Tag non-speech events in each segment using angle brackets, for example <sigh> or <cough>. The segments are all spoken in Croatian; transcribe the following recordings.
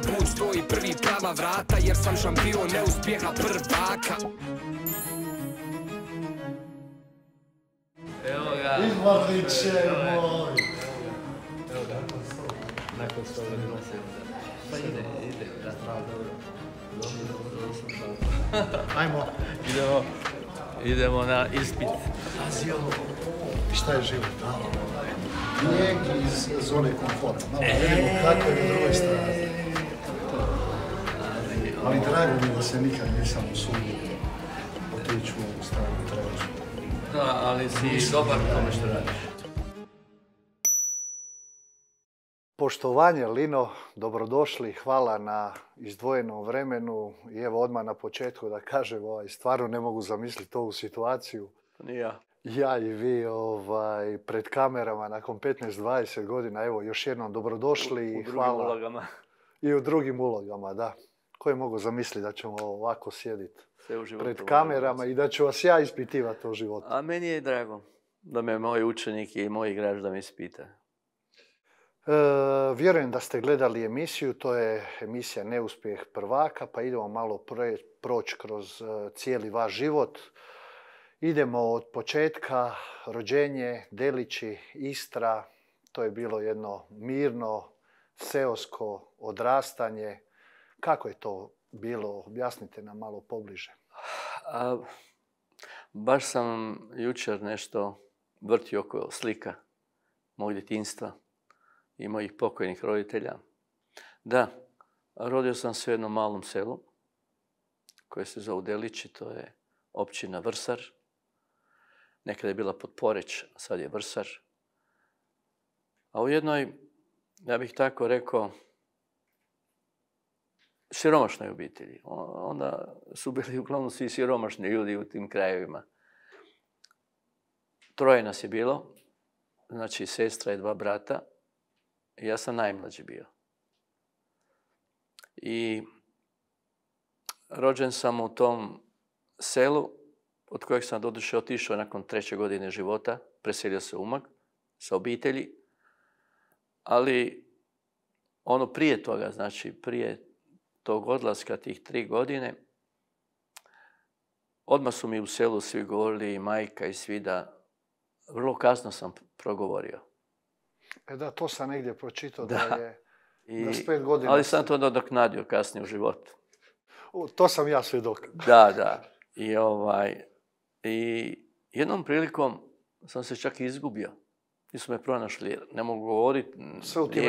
prvi put stoji prvi prava vrata Jer sam šampion neuspjeha prvaka Evo ga. moj Evo ga. Nakon pa Ajmo. Idemo. Idemo na ispit. Šta je život? iz zone komforta. Malo vidimo je ali drago mi da se nikad nisam usudio otići u ovu stranu Da, ali si dobar tome što radiš. Poštovanje, Lino, dobrodošli, hvala na izdvojenom vremenu i evo odmah na početku da kažem, ovaj, stvarno ne mogu zamisliti ovu situaciju. Pa Nija. Ja i vi ovaj, pred kamerama nakon 15-20 godina, evo još jednom dobrodošli i hvala. Ulogama. I u drugim ulogama, da je mogao zamisliti da ćemo ovako sjediti pred kamerama i da ću vas ja ispitivati o životu. A meni je drago da me moj učenik i moj igrač da me ispita. E, vjerujem da ste gledali emisiju, to je emisija Neuspjeh prvaka, pa idemo malo proći kroz e, cijeli vaš život. Idemo od početka, rođenje, Delići, Istra, to je bilo jedno mirno, seosko odrastanje, kako je to bilo? Objasnite nam malo pobliže. baš sam jučer nešto vrtio oko slika mog djetinstva i mojih pokojnih roditelja. Da, rodio sam se u jednom malom selu koje se zove Delići, to je općina Vrsar. Nekada je bila Podporeć, sad je Vrsar. A u jednoj, ja bih tako rekao, siromašnoj obitelji. Onda su bili uglavnom svi siromašni ljudi u tim krajevima. Troje nas je bilo, znači sestra i dva brata. Ja sam najmlađi bio. I rođen sam u tom selu od kojeg sam doduše otišao nakon treće godine života. Preselio se umak, sa obitelji. Ali ono prije toga, znači prije tog odlaska tih tri godine, odmah su mi u selu svi govorili i majka i svi da vrlo kasno sam progovorio. E da, to sam negdje pročitao da, je i, pet godina... Ali sam to nadoknadio kasnije u životu. to sam ja svjedok. Da, da. I, ovaj, I jednom prilikom sam se čak izgubio nisu me pronašli, ne mogu govoriti. Sve u tim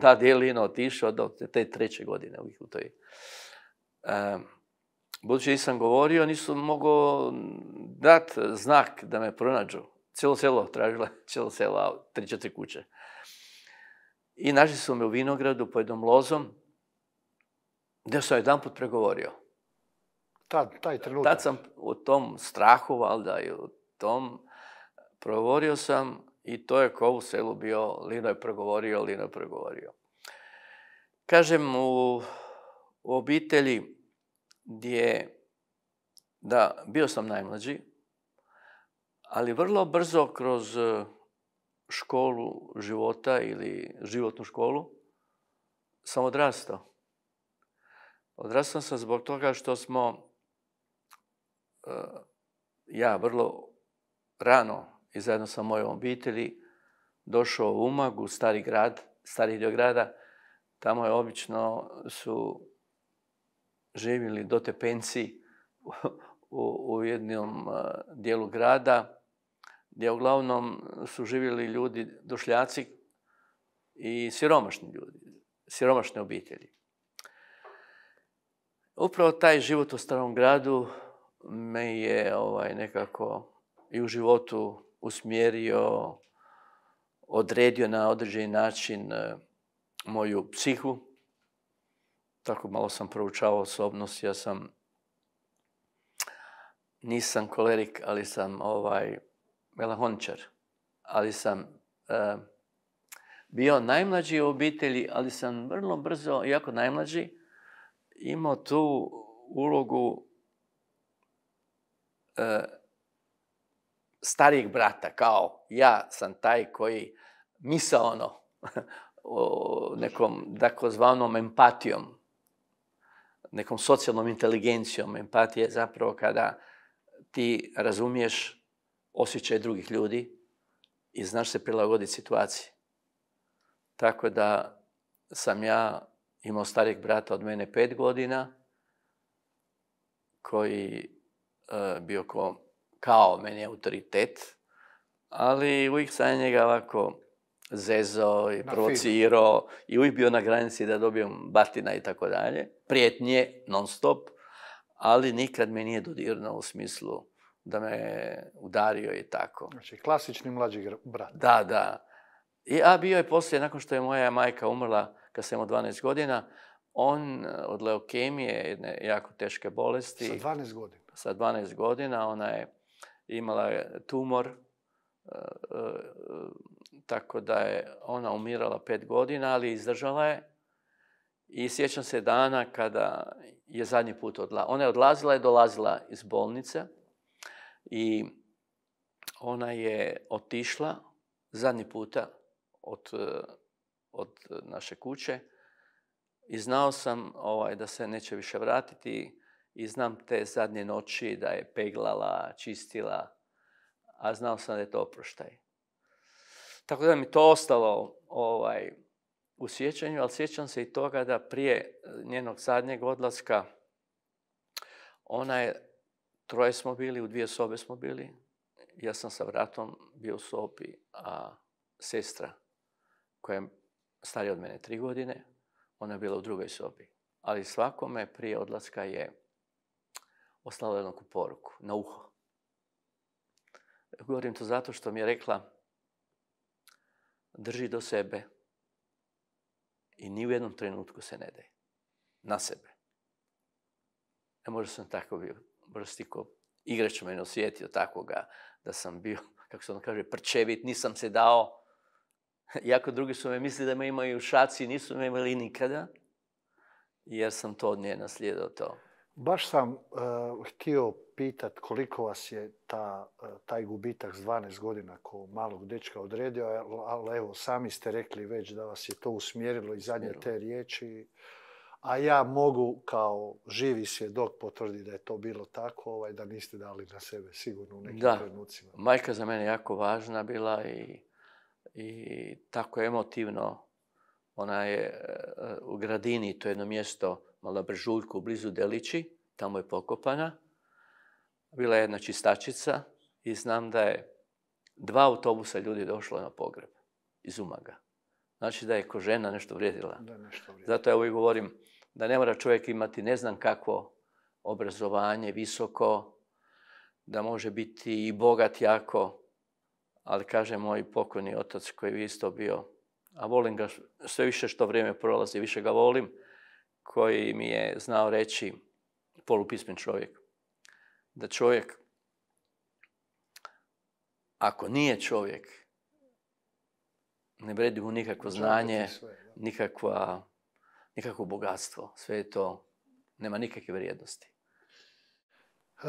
Da, dijelino otišao do te treće godine u toj. budući nisam govorio, nisu mogao dati znak da me pronađu. Cijelo selo tražila, <laughs> cijelo selo, tri, četiri kuće. I našli su me u vinogradu po jednom lozom, gdje sam jedan put pregovorio. Tad, taj trenutak. Tad sam u tom strahu, valjda, i u tom, progovorio sam, i to je ko u selu bio, Lino je pregovorio, Lino je pregovorio. Kažem, u, u obitelji gdje, da, bio sam najmlađi, ali vrlo brzo kroz e, školu života ili životnu školu sam odrastao. Odrastao sam zbog toga što smo e, ja vrlo rano i zajedno sa mojom obitelji došao u Umag, u stari grad, stari dio grada. Tamo je obično su živjeli dotepenci u, u jednom e, dijelu grada gdje uglavnom su živjeli ljudi, došljaci i siromašni ljudi, siromašne obitelji. Upravo taj život u starom gradu me je ovaj, nekako i u životu usmjerio, odredio na određeni način e, moju psihu. Tako malo sam proučavao osobnost, ja sam nisam kolerik, ali sam ovaj melahončar, ali sam e, bio najmlađi u obitelji, ali sam vrlo brzo, iako najmlađi, imao tu ulogu e, starijeg brata, kao ja sam taj koji misaono nekom takozvanom empatijom, nekom socijalnom inteligencijom. Empatija je zapravo kada ti razumiješ osjećaj drugih ljudi i znaš se prilagoditi situaciji. Tako da sam ja imao starijeg brata od mene pet godina, koji e, bio ko kao meni autoritet, ali uvijek sam njega ovako zezo i provocirao i uvijek bio na granici da dobijem batina i tako dalje. Prijetnje, non stop, ali nikad me nije dodirno u smislu da me udario i tako. Znači, klasični mlađi brat. Da, da. I, a bio je poslije, nakon što je moja majka umrla, kad sam imao 12 godina, on eh, od leukemije, jedne jako teške bolesti. Sa 12 godina? Sa 12 godina, ona je imala je tumor, e, e, tako da je ona umirala pet godina, ali izdržala je. I sjećam se dana kada je zadnji put odlazila. Ona je odlazila i dolazila iz bolnice i ona je otišla zadnji puta od, e, od naše kuće i znao sam ovaj, da se neće više vratiti i znam te zadnje noći da je peglala, čistila, a znao sam da je to oproštaj. Tako da mi to ostalo ovaj, u sjećanju, ali sjećam se i toga da prije njenog zadnjeg odlaska ona je, troje smo bili, u dvije sobe smo bili. Ja sam sa vratom bio u sobi, a sestra koja je starija od mene tri godine, ona je bila u drugoj sobi. Ali svakome prije odlaska je oslala jednu poruku na uho. Govorim to zato što mi je rekla drži do sebe i ni u jednom trenutku se ne daj. Na sebe. Ja e, možda sam tako bio brstiko. Igrač me ne osjetio takoga da sam bio, <laughs> kako se ono kaže, prčevit, nisam se dao. <laughs> Iako drugi su me mislili da me imaju u šaci, nisu me imali nikada. Jer sam to od nje naslijedao to. Baš sam e, htio pitat koliko vas je ta, e, taj gubitak s 12 godina ko malog dečka odredio, ali evo, sami ste rekli već da vas je to usmjerilo i zadnje te riječi. A ja mogu kao živi svjedok potvrditi da je to bilo tako, ovaj, da niste dali na sebe sigurno u nekim da. Majka za mene jako važna bila i, i tako emotivno. Ona je e, u Gradini, to je jedno mjesto u blizu Delići, tamo je pokopana. Bila je jedna čistačica i znam da je dva autobusa ljudi došlo na pogreb iz Umaga. Znači da je ko žena nešto vrijedila. Zato ja uvijek govorim da ne mora čovjek imati ne znam kakvo obrazovanje, visoko, da može biti i bogat jako. Ali kaže moj pokojni otac koji je isto bio, a volim ga sve više što vrijeme prolazi, više ga volim, koji mi je znao reći polupismen čovjek. Da čovjek, ako nije čovjek, ne vredi mu nikakvo znanje, nikakva, nikakvo bogatstvo. Sve je to, nema nikakve vrijednosti. E,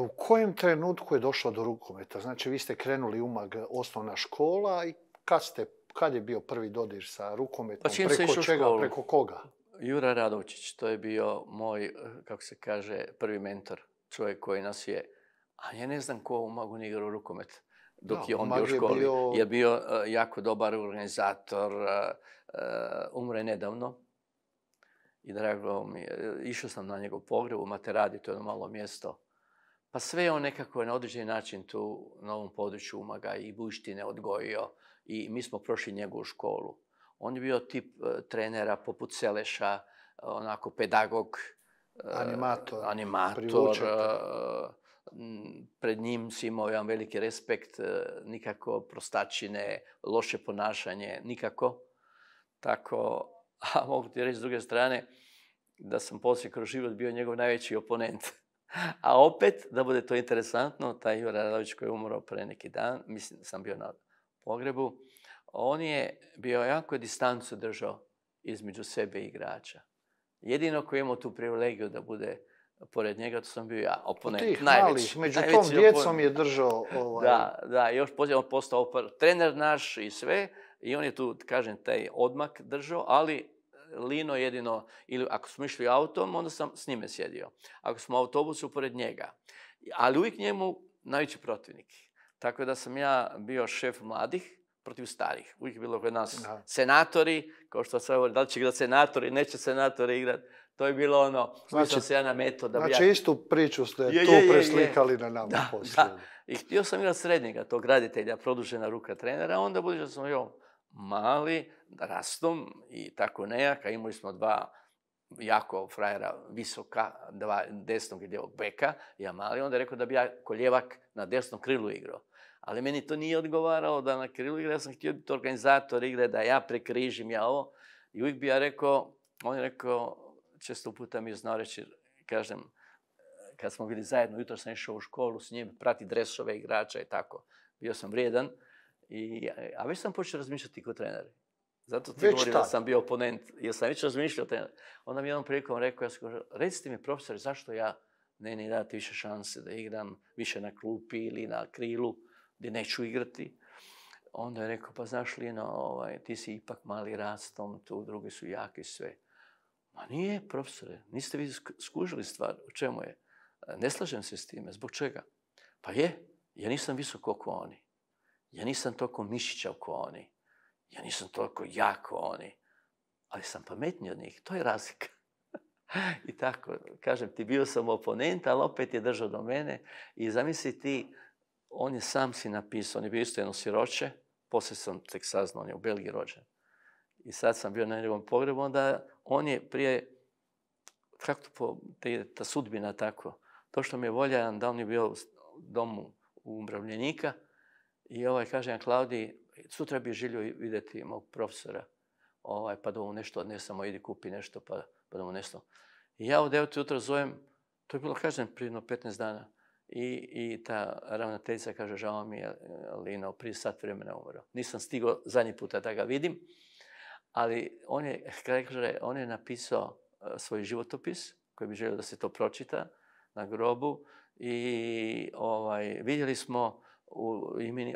u kojem trenutku je došlo do rukometa? Znači, vi ste krenuli umag osnovna škola i kad, ste, kad je bio prvi dodir sa rukometom? Pa čim preko čega, preko koga? Jura Radovčić, to je bio moj, kako se kaže, prvi mentor, čovjek koji nas je, a ja ne znam ko u Magun igrao rukomet dok je on bio u školi. Je bio, eh, jako dobar organizator, eh, eh, umre nedavno. I drago mi je, išao sam na njegov pogreb u Materadi, to je ono malo mjesto. Pa sve je on nekako na određeni način tu na ovom području Umaga i Buštine odgojio. I mi smo prošli njegovu školu. On je bio tip e, trenera poput Seleša, e, onako pedagog, e, animator, animator pred njim si imao jedan veliki respekt, nikako prostačine, loše ponašanje, nikako. Tako, <laughs> a mogu ti reći s druge strane, da sam poslije kroz život bio njegov najveći oponent. <laughs> A opet, da bude to interesantno, taj Jura Radović koji je umro pre neki dan, mislim da sam bio na pogrebu, on je bio jako distancu držao između sebe i igrača. Jedino koji je imao tu privilegiju da bude pored njega, to sam bio ja, oponent, tih najveći. među tom djecom je držao... Ovaj... Da, da, još poslije on postao trener naš i sve, i on je tu, kažem, taj odmak držao, ali Lino jedino, ili ako smo išli autom, onda sam s njime sjedio. Ako smo u autobusu, pored njega. Ali uvijek njemu najveći protivnik. Tako da sam ja bio šef mladih, protiv starih. Uvijek je bilo kod nas senatori, kao što se da li će igrati senatori, neće senatori igrati. To je bilo ono, znači, se ja na metoda. Znači istu priču ste tu preslikali na nama poslije. I htio sam igrati srednjega, tog graditelja, produžena ruka trenera, onda budući da smo joj mali, rastom i tako nejaka, imali smo dva jako frajera visoka, dva desnog i ljevog beka, ja mali, onda je rekao da bi ja koljevak na desnom krilu igrao ali meni to nije odgovaralo da na krilu igre, ja sam htio biti organizator igre, da ja prekrižim ja ovo. I uvijek bi ja rekao, on je rekao, često puta mi je znao reći, kažem, kad smo bili zajedno, jutro sam išao u školu s njim, prati dresove igrača i tako. Bio sam vrijedan, a već sam počeo razmišljati kod trener. Zato ti govorim da sam bio oponent, jer sam već razmišljao trener. Onda mi je jednom prilikom rekao, ja sam recite mi profesor, zašto ja ne, ni dati više šanse da igram više na klupi ili na krilu? gdje neću igrati. Onda je rekao, pa znaš no, ovaj, ti si ipak mali rastom, tu drugi su jaki sve. Ma nije, profesore, niste vi skužili stvar, U čemu je. Ne slažem se s time, zbog čega? Pa je, ja nisam visoko oko oni. Ja nisam toliko mišića oko oni. Ja nisam toliko jako oni. Ali sam pametniji od njih, to je razlika. <laughs> I tako, kažem ti, bio sam oponent, ali opet je držao do mene. I zamisli ti on je sam si napisao, on je bio isto jedno siroće, poslije sam tek saznao, on je u Belgiji rođen. I sad sam bio na njegovom pogrebu, onda on je prije, kako to te, ta sudbina tako, to što mi je volja da on je bio u domu umirovljenika i ovaj kaže, ja Klaudiji, sutra bi želio vidjeti mog profesora, ovaj, pa da mu nešto samo idi kupi nešto, pa, pa da mu nešto. I ja u devet jutra zovem, to je bilo, kažem, prije 15 dana, i, ta ravnateljica kaže, žao mi je Lino, prije sat vremena umro. Nisam stigao zadnji puta da ga vidim, ali on je, <laughs> kaže, on je napisao e, svoj životopis, koji bi želio da se to pročita na grobu. I ovaj, vidjeli smo, u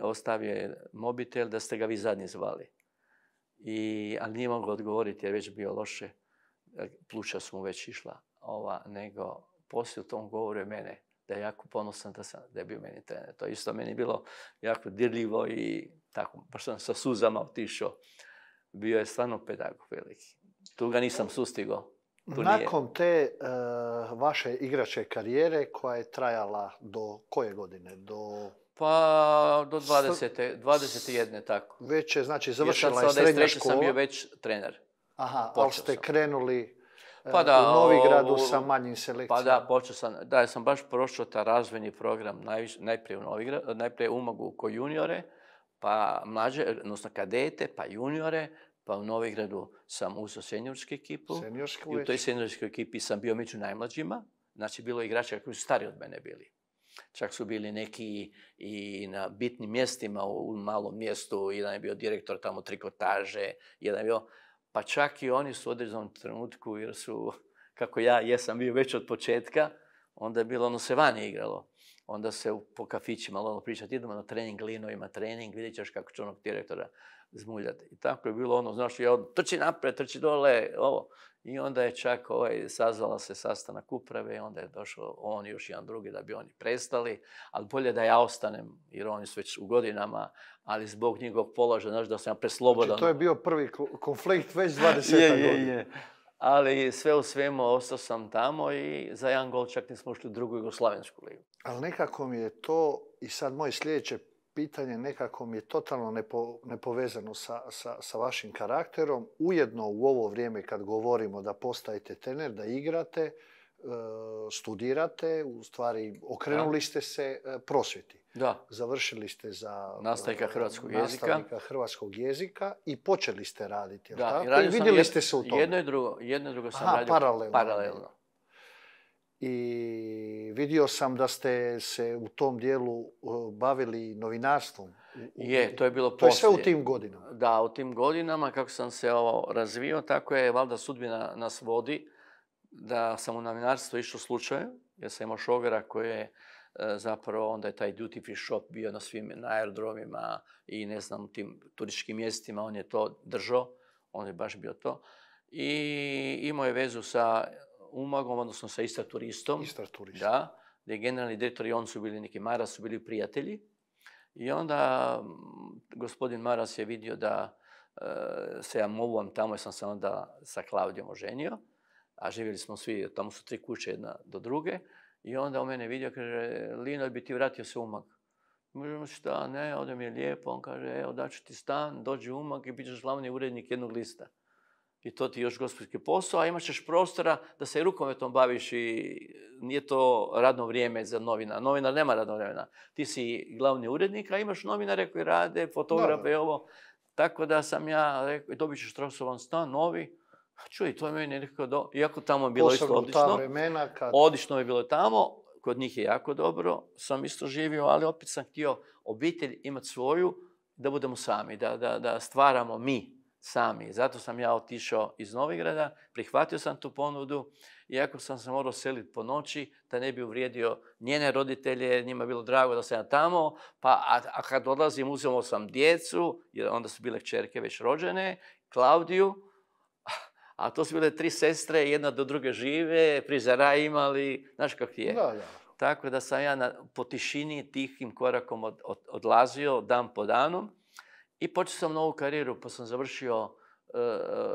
ostavio je mobitel da ste ga vi zadnji zvali. I, ali nije mogao odgovoriti jer već bio loše. E, pluća su mu već išla. Ova, nego poslije u tom govoru je mene da je jako ponosan da, sam, da je bio meni trener. To isto meni bilo jako dirljivo i tako, baš sam sa suzama otišao. Bio je stvarno pedagog veliki. Tu ga nisam sustigao. Tu Nakon te eh, vaše igračke karijere koja je trajala do koje godine? Do... Pa do 20. 21. tako. Već je, znači, završila je srednja škola. sam bio već trener. Aha, ali ste krenuli E, pa da, u Novigradu sam sa manjim selekcijama. Pa da, počeo sam, da, ja sam baš prošao taj razvojni program najprije u Novigradu, najprije u ko juniore, pa mlađe, odnosno kadete, pa juniore, pa u Novigradu sam uzao senjorsku ekipu. I u toj seniorskoj ekipi sam bio među najmlađima. Znači, bilo je igrača koji su stari od mene bili. Čak su bili neki i na bitnim mjestima u malom mjestu. Jedan je bio direktor tamo trikotaže, jedan je bio pa čak i oni su u određenom trenutku, jer su, kako ja jesam bio već od početka, onda je bilo ono se vani igralo. Onda se po kafićima malo ono, pričati, idemo na trening, Lino trening, vidjet ćeš kako će onog direktora zmuljati. I tako je bilo ono, znaš, ja od, trči naprijed, trči dole, ovo. I onda je čak ovaj, sazvala se sastanak uprave i onda je došao on i još jedan drugi da bi oni prestali. Ali bolje da ja ostanem jer oni su već u godinama, ali zbog njegovog položaja, znaš da sam ja preslobodan. Znači to je bio prvi konflikt već 20 <laughs> godina. Je, je. Ali sve u svemu ostao sam tamo i za jedan gol čak nismo ušli u drugu Jugoslavensku ligu. Ali nekako mi je to i sad moje sljedeće pitanje nekako mi je totalno nepovezano sa, sa, sa vašim karakterom. Ujedno u ovo vrijeme kad govorimo da postajete trener, da igrate, e, studirate, u stvari okrenuli ste se e, prosvjeti. Da. Završili ste za nastavnika e, hrvatskog jezika. hrvatskog jezika i počeli ste raditi. Da, i, vidjeli ste se u Jedno i drugo, jedno drugo sam radio paralelno i vidio sam da ste se u tom dijelu e, bavili novinarstvom. Je, to je bilo To sve u tim godinama. Da, u tim godinama kako sam se razvio, tako je valjda sudbina nas vodi da sam u novinarstvo išao slučajem, jer sam imao šogara koji je e, zapravo onda je taj duty free shop bio na svim aerodromima i ne znam tim turističkim mjestima, on je to držao, on je baš bio to. I imao je vezu sa umagom, odnosno sa Istra turistom. Istar turist. Da, gdje generalni direktor i on su bili neki Maras, su bili prijatelji. I onda gospodin Maras je vidio da e, se ja movuam tamo, sam se onda sa Klaudijom oženio. A živjeli smo svi, tamo su tri kuće jedna do druge. I onda on mene vidio, kaže, Lino, bi ti vratio se umag. Možemo šta, ne, ovdje mi je lijepo. On kaže, evo daću ti stan, dođi umag i bit ćeš glavni urednik jednog lista i to ti još gospodski posao, a imat ćeš prostora da se i rukometom baviš i nije to radno vrijeme za novina. Novinar nema radno vremena. Ti si glavni urednik, a imaš novinare koji rade, fotografe i ovo. Tako da sam ja rekao, dobit ćeš trosovan stan, novi. Čuj, to je meni nekako do... Iako tamo je bilo isto odlično. Odlično je bilo tamo, kod njih je jako dobro. Sam isto živio, ali opet sam htio obitelj imati svoju, da budemo sami, da stvaramo mi sami. Zato sam ja otišao iz Novigrada, prihvatio sam tu ponudu, iako sam se morao seliti po noći, da ne bi uvrijedio njene roditelje, njima je bilo drago da sam ja tamo, pa a, kad odlazim uzeo sam djecu, jer onda su bile čerke već rođene, Klaudiju, a to su bile tri sestre, jedna do druge žive, prizara imali, znaš kako je. Da, da. Tako da sam ja na, po tišini tihim korakom od, odlazio dan po danu i počeo sam novu karijeru, pa sam završio e,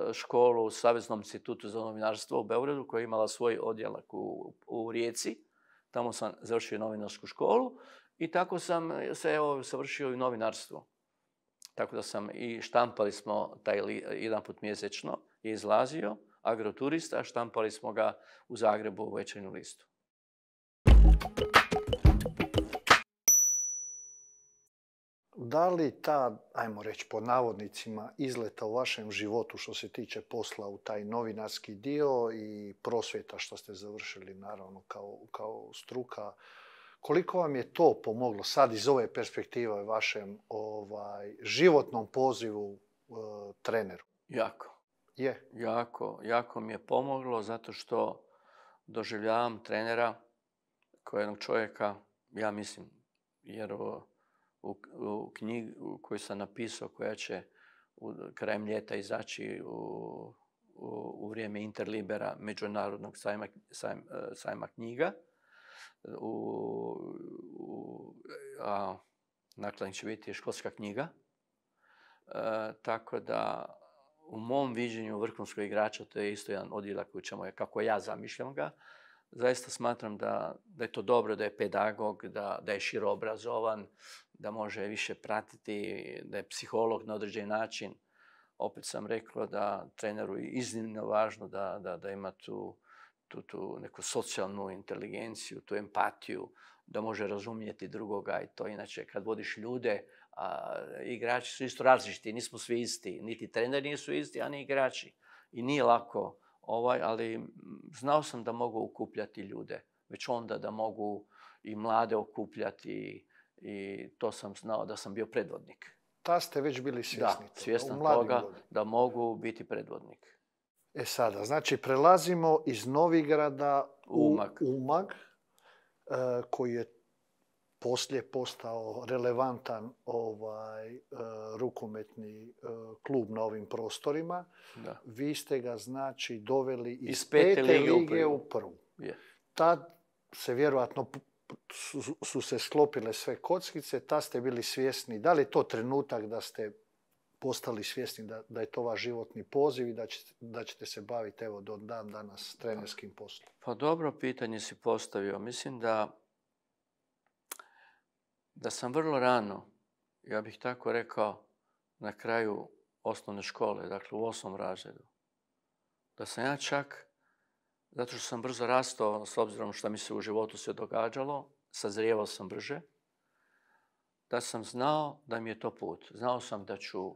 e, školu u Saveznom institutu za novinarstvo u Beogradu koja je imala svoj odjelak u, Rijeci. Tamo sam završio novinarsku školu i tako sam se evo, savršio i novinarstvo. Tako da sam i štampali smo taj li, jedan put mjesečno je izlazio agroturista, štampali smo ga u Zagrebu u večernju listu. da li ta, ajmo reći po navodnicima, izleta u vašem životu što se tiče posla u taj novinarski dio i prosvjeta što ste završili naravno kao, kao struka, koliko vam je to pomoglo sad iz ove perspektive vašem ovaj, životnom pozivu eh, treneru? Jako. Je? Jako, jako mi je pomoglo zato što doživljavam trenera kao jednog čovjeka, ja mislim, jer u, u knjigu koju sam napisao koja će krajem ljeta izaći u, u, vrijeme Interlibera međunarodnog sajma, e, sajma knjiga. U, a, nakladnik će znači, biti školska knjiga. E, tako da u mom viđenju vrhunskog igrača to je isto jedan odjelak koji ćemo, kako ja zamišljam ga, zaista smatram da, da je to dobro, da je pedagog, da, je širo obrazovan, da može više pratiti, da je psiholog na određen način. Opet sam rekla da treneru je iznimno važno da, da, ima tu, tu, neku socijalnu inteligenciju, tu empatiju, da može razumjeti drugoga i to inače kad vodiš ljude, igrači su isto različiti, nismo svi isti, niti treneri nisu isti, a ni igrači. I nije lako ovaj, ali znao sam da mogu okupljati ljude. Već onda da mogu i mlade okupljati i to sam znao da sam bio predvodnik. Ta ste već bili svjesni. Da, svjestan toga da mogu biti predvodnik. E sada, znači prelazimo iz Novigrada u Umag, Umag e, koji je poslije postao relevantan ovaj, e, rukometni e, klub na ovim prostorima. Vi ste ga znači doveli iz, iz pete u prvu. U Tad se vjerojatno su, se sklopile sve kockice, ta ste bili svjesni. Da li je to trenutak da ste postali svjesni da, da je to vaš životni poziv i da ćete, da ćete se baviti evo do dan danas trenerskim poslom? Pa dobro pitanje si postavio. Mislim da da sam vrlo rano, ja bih tako rekao, na kraju osnovne škole, dakle u osmom razredu, da sam ja čak, zato što sam brzo rastao, s obzirom što mi se u životu sve događalo, sazrijevao sam brže, da sam znao da mi je to put. Znao sam da ću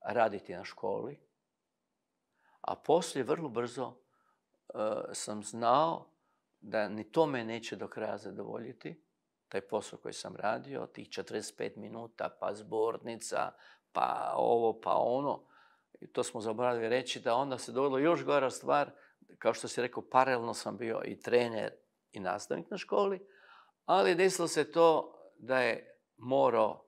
raditi na školi, a poslije vrlo brzo eh, sam znao da ni to me neće do kraja zadovoljiti, taj posao koji sam radio, tih 45 minuta, pa zbornica, pa ovo, pa ono. I to smo zaboravili reći da onda se dogodilo još gora stvar, kao što si rekao, paralelno sam bio i trener i nastavnik na školi, ali desilo se to da je morao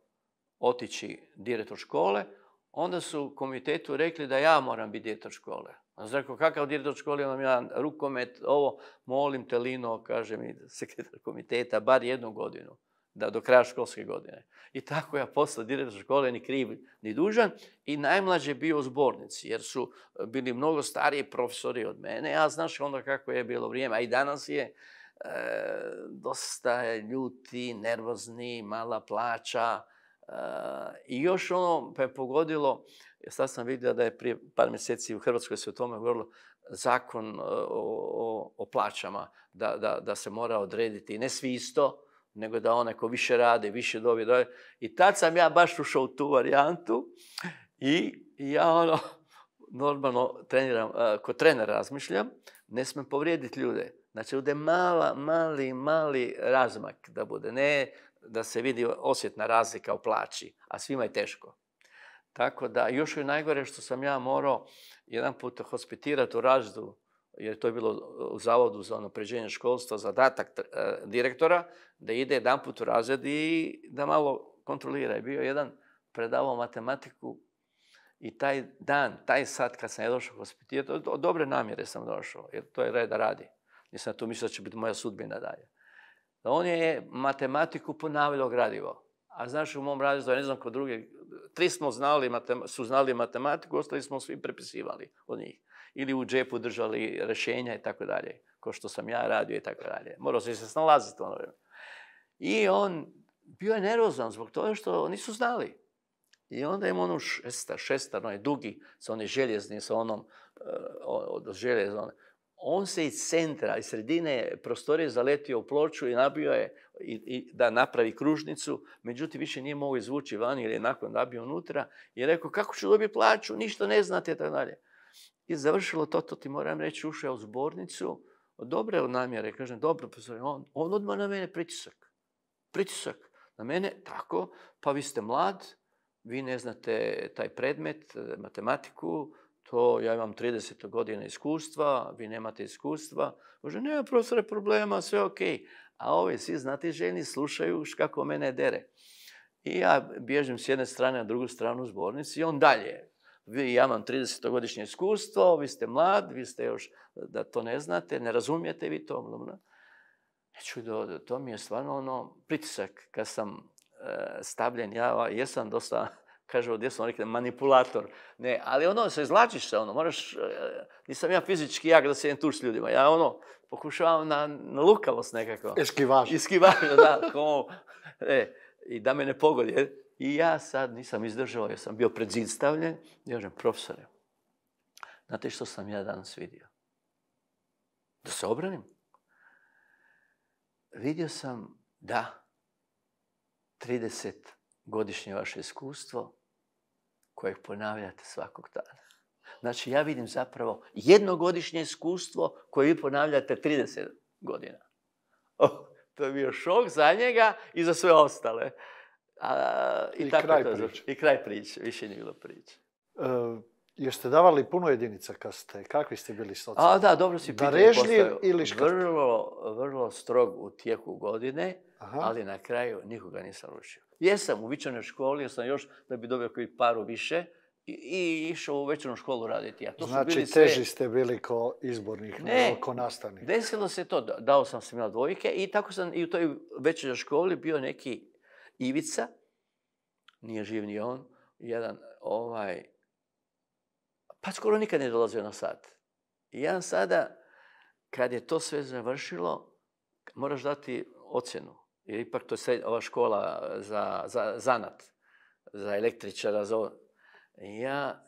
otići direktor škole, onda su komitetu rekli da ja moram biti direktor škole. A sam rekao, kakav direktor imam ja, rukomet, ovo, molim te Lino, kaže mi sekretar komiteta, bar jednu godinu, da do kraja školske godine. I tako ja postao direktor škole, ni kriv, ni dužan. I najmlađe bio u zbornici, jer su e, bili mnogo stariji profesori od mene. A znaš onda kako je bilo vrijeme, a i danas je, e, dosta ljuti, nervozni, mala plaća, i još ono pa je pogodilo, sad sam vidio da je prije par mjeseci u Hrvatskoj se o tome govorilo, zakon e, o, o, plaćama, da, da, da se mora odrediti ne svi isto, nego da onaj ko više radi, više dobije, dobije. I tad sam ja baš ušao u tu varijantu i ja ono, normalno treniram, e, ko trener razmišljam, ne smem povrijediti ljude. Znači, bude mala, mali, mali razmak da bude. Ne da se vidi osjetna razlika u plaći, a svima je teško. Tako da, još je najgore što sam ja morao jedan put hospitirati u Raždu, jer to je bilo u Zavodu za pređenje školstva, zadatak e, direktora, da ide jedan put u razred i da malo kontrolira. Je bio jedan predavao matematiku i taj dan, taj sat kad sam ja došao hospitirati, od dobre namjere sam došao, jer to je red da radi. Nisam tu mislio da će biti moja sudbina dalje on je matematiku ponavljao gradivo. A znaš u mom razredu, ne znam kod druge, tri smo znali, su znali matematiku, ostali smo svi prepisivali od njih. Ili u džepu držali rješenja i tako dalje, kao što sam ja radio i tako dalje. Morao se se snalaziti ono vrijeme. I on bio je nervozan zbog toga što nisu znali. I onda im ono šesta, no je dugi, sa onim željeznim, sa onom, eh, od željezne, on se iz centra, iz sredine prostorije zaletio u ploču i nabio je i, da napravi kružnicu, međutim više nije mogao izvući van jer je nakon nabio unutra i rekao kako ću dobiti plaću, ništa ne znate i tako dalje. I završilo to, to ti moram reći, ušao u zbornicu, dobre od namjere, kažem, dobro, on, on odmah na mene pritisak. Pritisak na mene, tako, pa vi ste mlad, vi ne znate taj predmet, matematiku, to ja imam 30 godina iskustva, vi nemate iskustva. Bože, nema profesore problema, sve ok. A ovi svi znati ženi slušaju kako mene dere. I ja bježim s jedne strane na drugu stranu zbornice zbornici i on dalje. Vi, ja imam 30-godišnje iskustvo, vi ste mlad, vi ste još da to ne znate, ne razumijete vi to. Čudo, to mi je stvarno ono pritisak kad sam e, stavljen, ja jesam dosta Kaže, gdje sam rekli, manipulator. Ne, ali ono, se izlačiš se, ono, moraš, e, nisam ja fizički jak da se idem s ljudima. Ja ono, pokušavam na, lukavost nekako. Eskivaž. Eskivaž, da, e, i da me ne pogodi. I ja sad nisam izdržao, jer sam bio pred zid stavljen. Ja kažem, profesore, znate što sam ja danas vidio? Da se obranim? Vidio sam, da, 30 godišnje vaše iskustvo kojeg ponavljate svakog dana. Znači ja vidim zapravo jednogodišnje iskustvo koje vi ponavljate 30 godina. Oh, to je bio šok za njega i za sve ostale. A, I, tako kraj priče. I kraj priče, više nije bilo priče. Uh... Jer ste davali puno jedinica kad ste, kakvi ste bili socijalni? A da, dobro si pitanje ili Vrlo, vrlo strog u tijeku godine, ali na kraju nikoga nisam rušio. Jesam u vičanoj školi, jer sam još da bi dobio koji paru više, i išao u večernu školu raditi. Ja. To znači, teži ste bili ko izbornih, ne, ko nastavnih. desilo se to. Dao sam se na dvojke i tako sam i u toj večernoj školi bio neki Ivica, nije živ ni on, jedan ovaj pa skoro nikad ne dolazio na sat. I ja sada, kad je to sve završilo, moraš dati ocjenu. Jer ipak to je ova škola za, za zanat, za električara, za ovo. Ja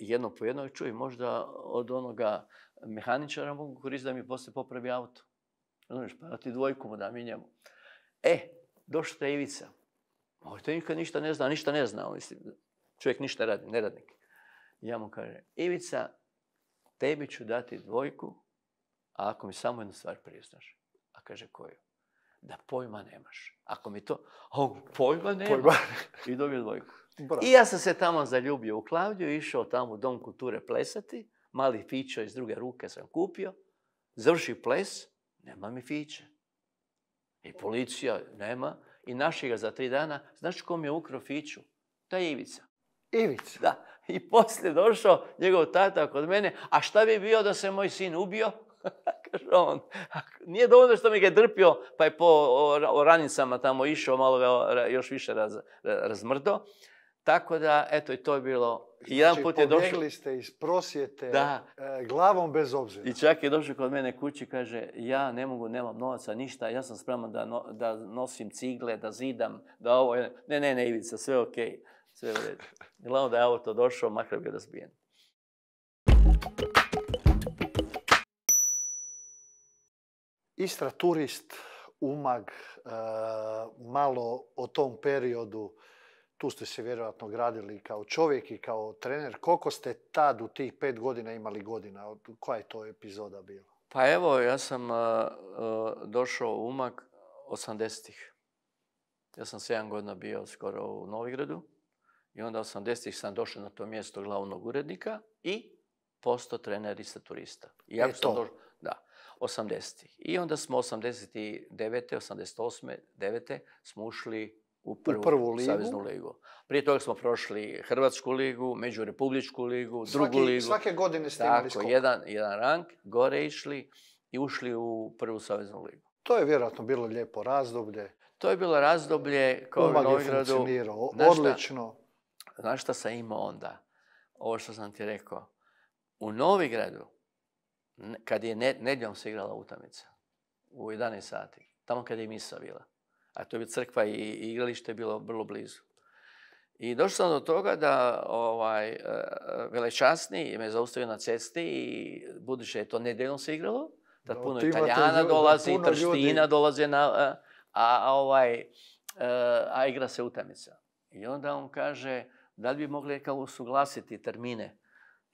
jedno po jedno čujem, možda od onoga mehaničara mogu koristiti da mi poslije popravi auto. Znaš, pa ti dvojku mu dam i njemu. E, došla je Ivica. Ovo to nikad ništa ne zna, ništa ne zna. Mislim, čovjek ništa radi, neradnik. Ja mu kažem, Ivica, tebi ću dati dvojku, a ako mi samo jednu stvar priznaš. A kaže, koju? Da pojma nemaš. Ako mi to, on pojma nema. I dobio dvojku. I ja sam se tamo zaljubio u Klavdiju, išao tamo u Dom kulture plesati, mali fićo iz druge ruke sam kupio, završi ples, nema mi fiće. I policija nema. I naši ga za tri dana. Znaš mi je ukrao fiću? Ta je Ivica. Ivica? Da. I poslije došao njegov tata kod mene, a šta bi bio da se moj sin ubio? <laughs> Kaže on, nije dovoljno što mi ga je drpio, pa je po oranicama tamo išao, malo ga još više raz, razmrdo. Tako da, eto, i to je bilo. I jedan znači, put je došao... ste iz prosjete da. E, glavom bez obzira. I čak je došao kod mene kući i kaže, ja ne mogu, nemam novaca, ništa, ja sam spreman da, nosim cigle, da zidam, da ovo... Ne, ne, ne, Ivica, sve okej sve u redu. Glavno da je auto došao, makar da razbijen. Istra turist, umag, e, malo o tom periodu, tu ste se vjerojatno gradili kao čovjek i kao trener. Koliko ste tad u tih pet godina imali godina? Koja je to epizoda bila? Pa evo, ja sam e, e, došao u Umag 80-ih. Ja sam sedam godina bio skoro u Novigradu. I onda 80-ih sam došao na to mjesto glavnog urednika i posto trener turista. I ja e sam došao, da, 80 I onda smo osamdeset 88. 9. smo ušli u prvu, ligu. Saveznu ligu. Prije toga smo prošli Hrvatsku ligu, Međurepubličku ligu, drugu ligu. Svake godine ste imali Tako, jedan, jedan rank, gore išli i ušli u prvu saveznu ligu. To je vjerojatno bilo lijepo razdoblje. To je bilo razdoblje kao u Novigradu. je funkcionirao, odlično znaš šta sam imao onda? Ovo što sam ti rekao. U Novigradu, kad je nedjeljom se igrala utamica, u 11 sati, tamo kad je misa bila, a to je crkva i igralište bilo vrlo blizu. I došao sam do toga da ovaj, e, velečasni me zaustavio na cesti i buduće je to nedjeljom se igralo, da puno Italijana dolazi, Trština e, ovaj, e, a igra se utamica. I onda on kaže, da li bi mogli kao usuglasiti termine?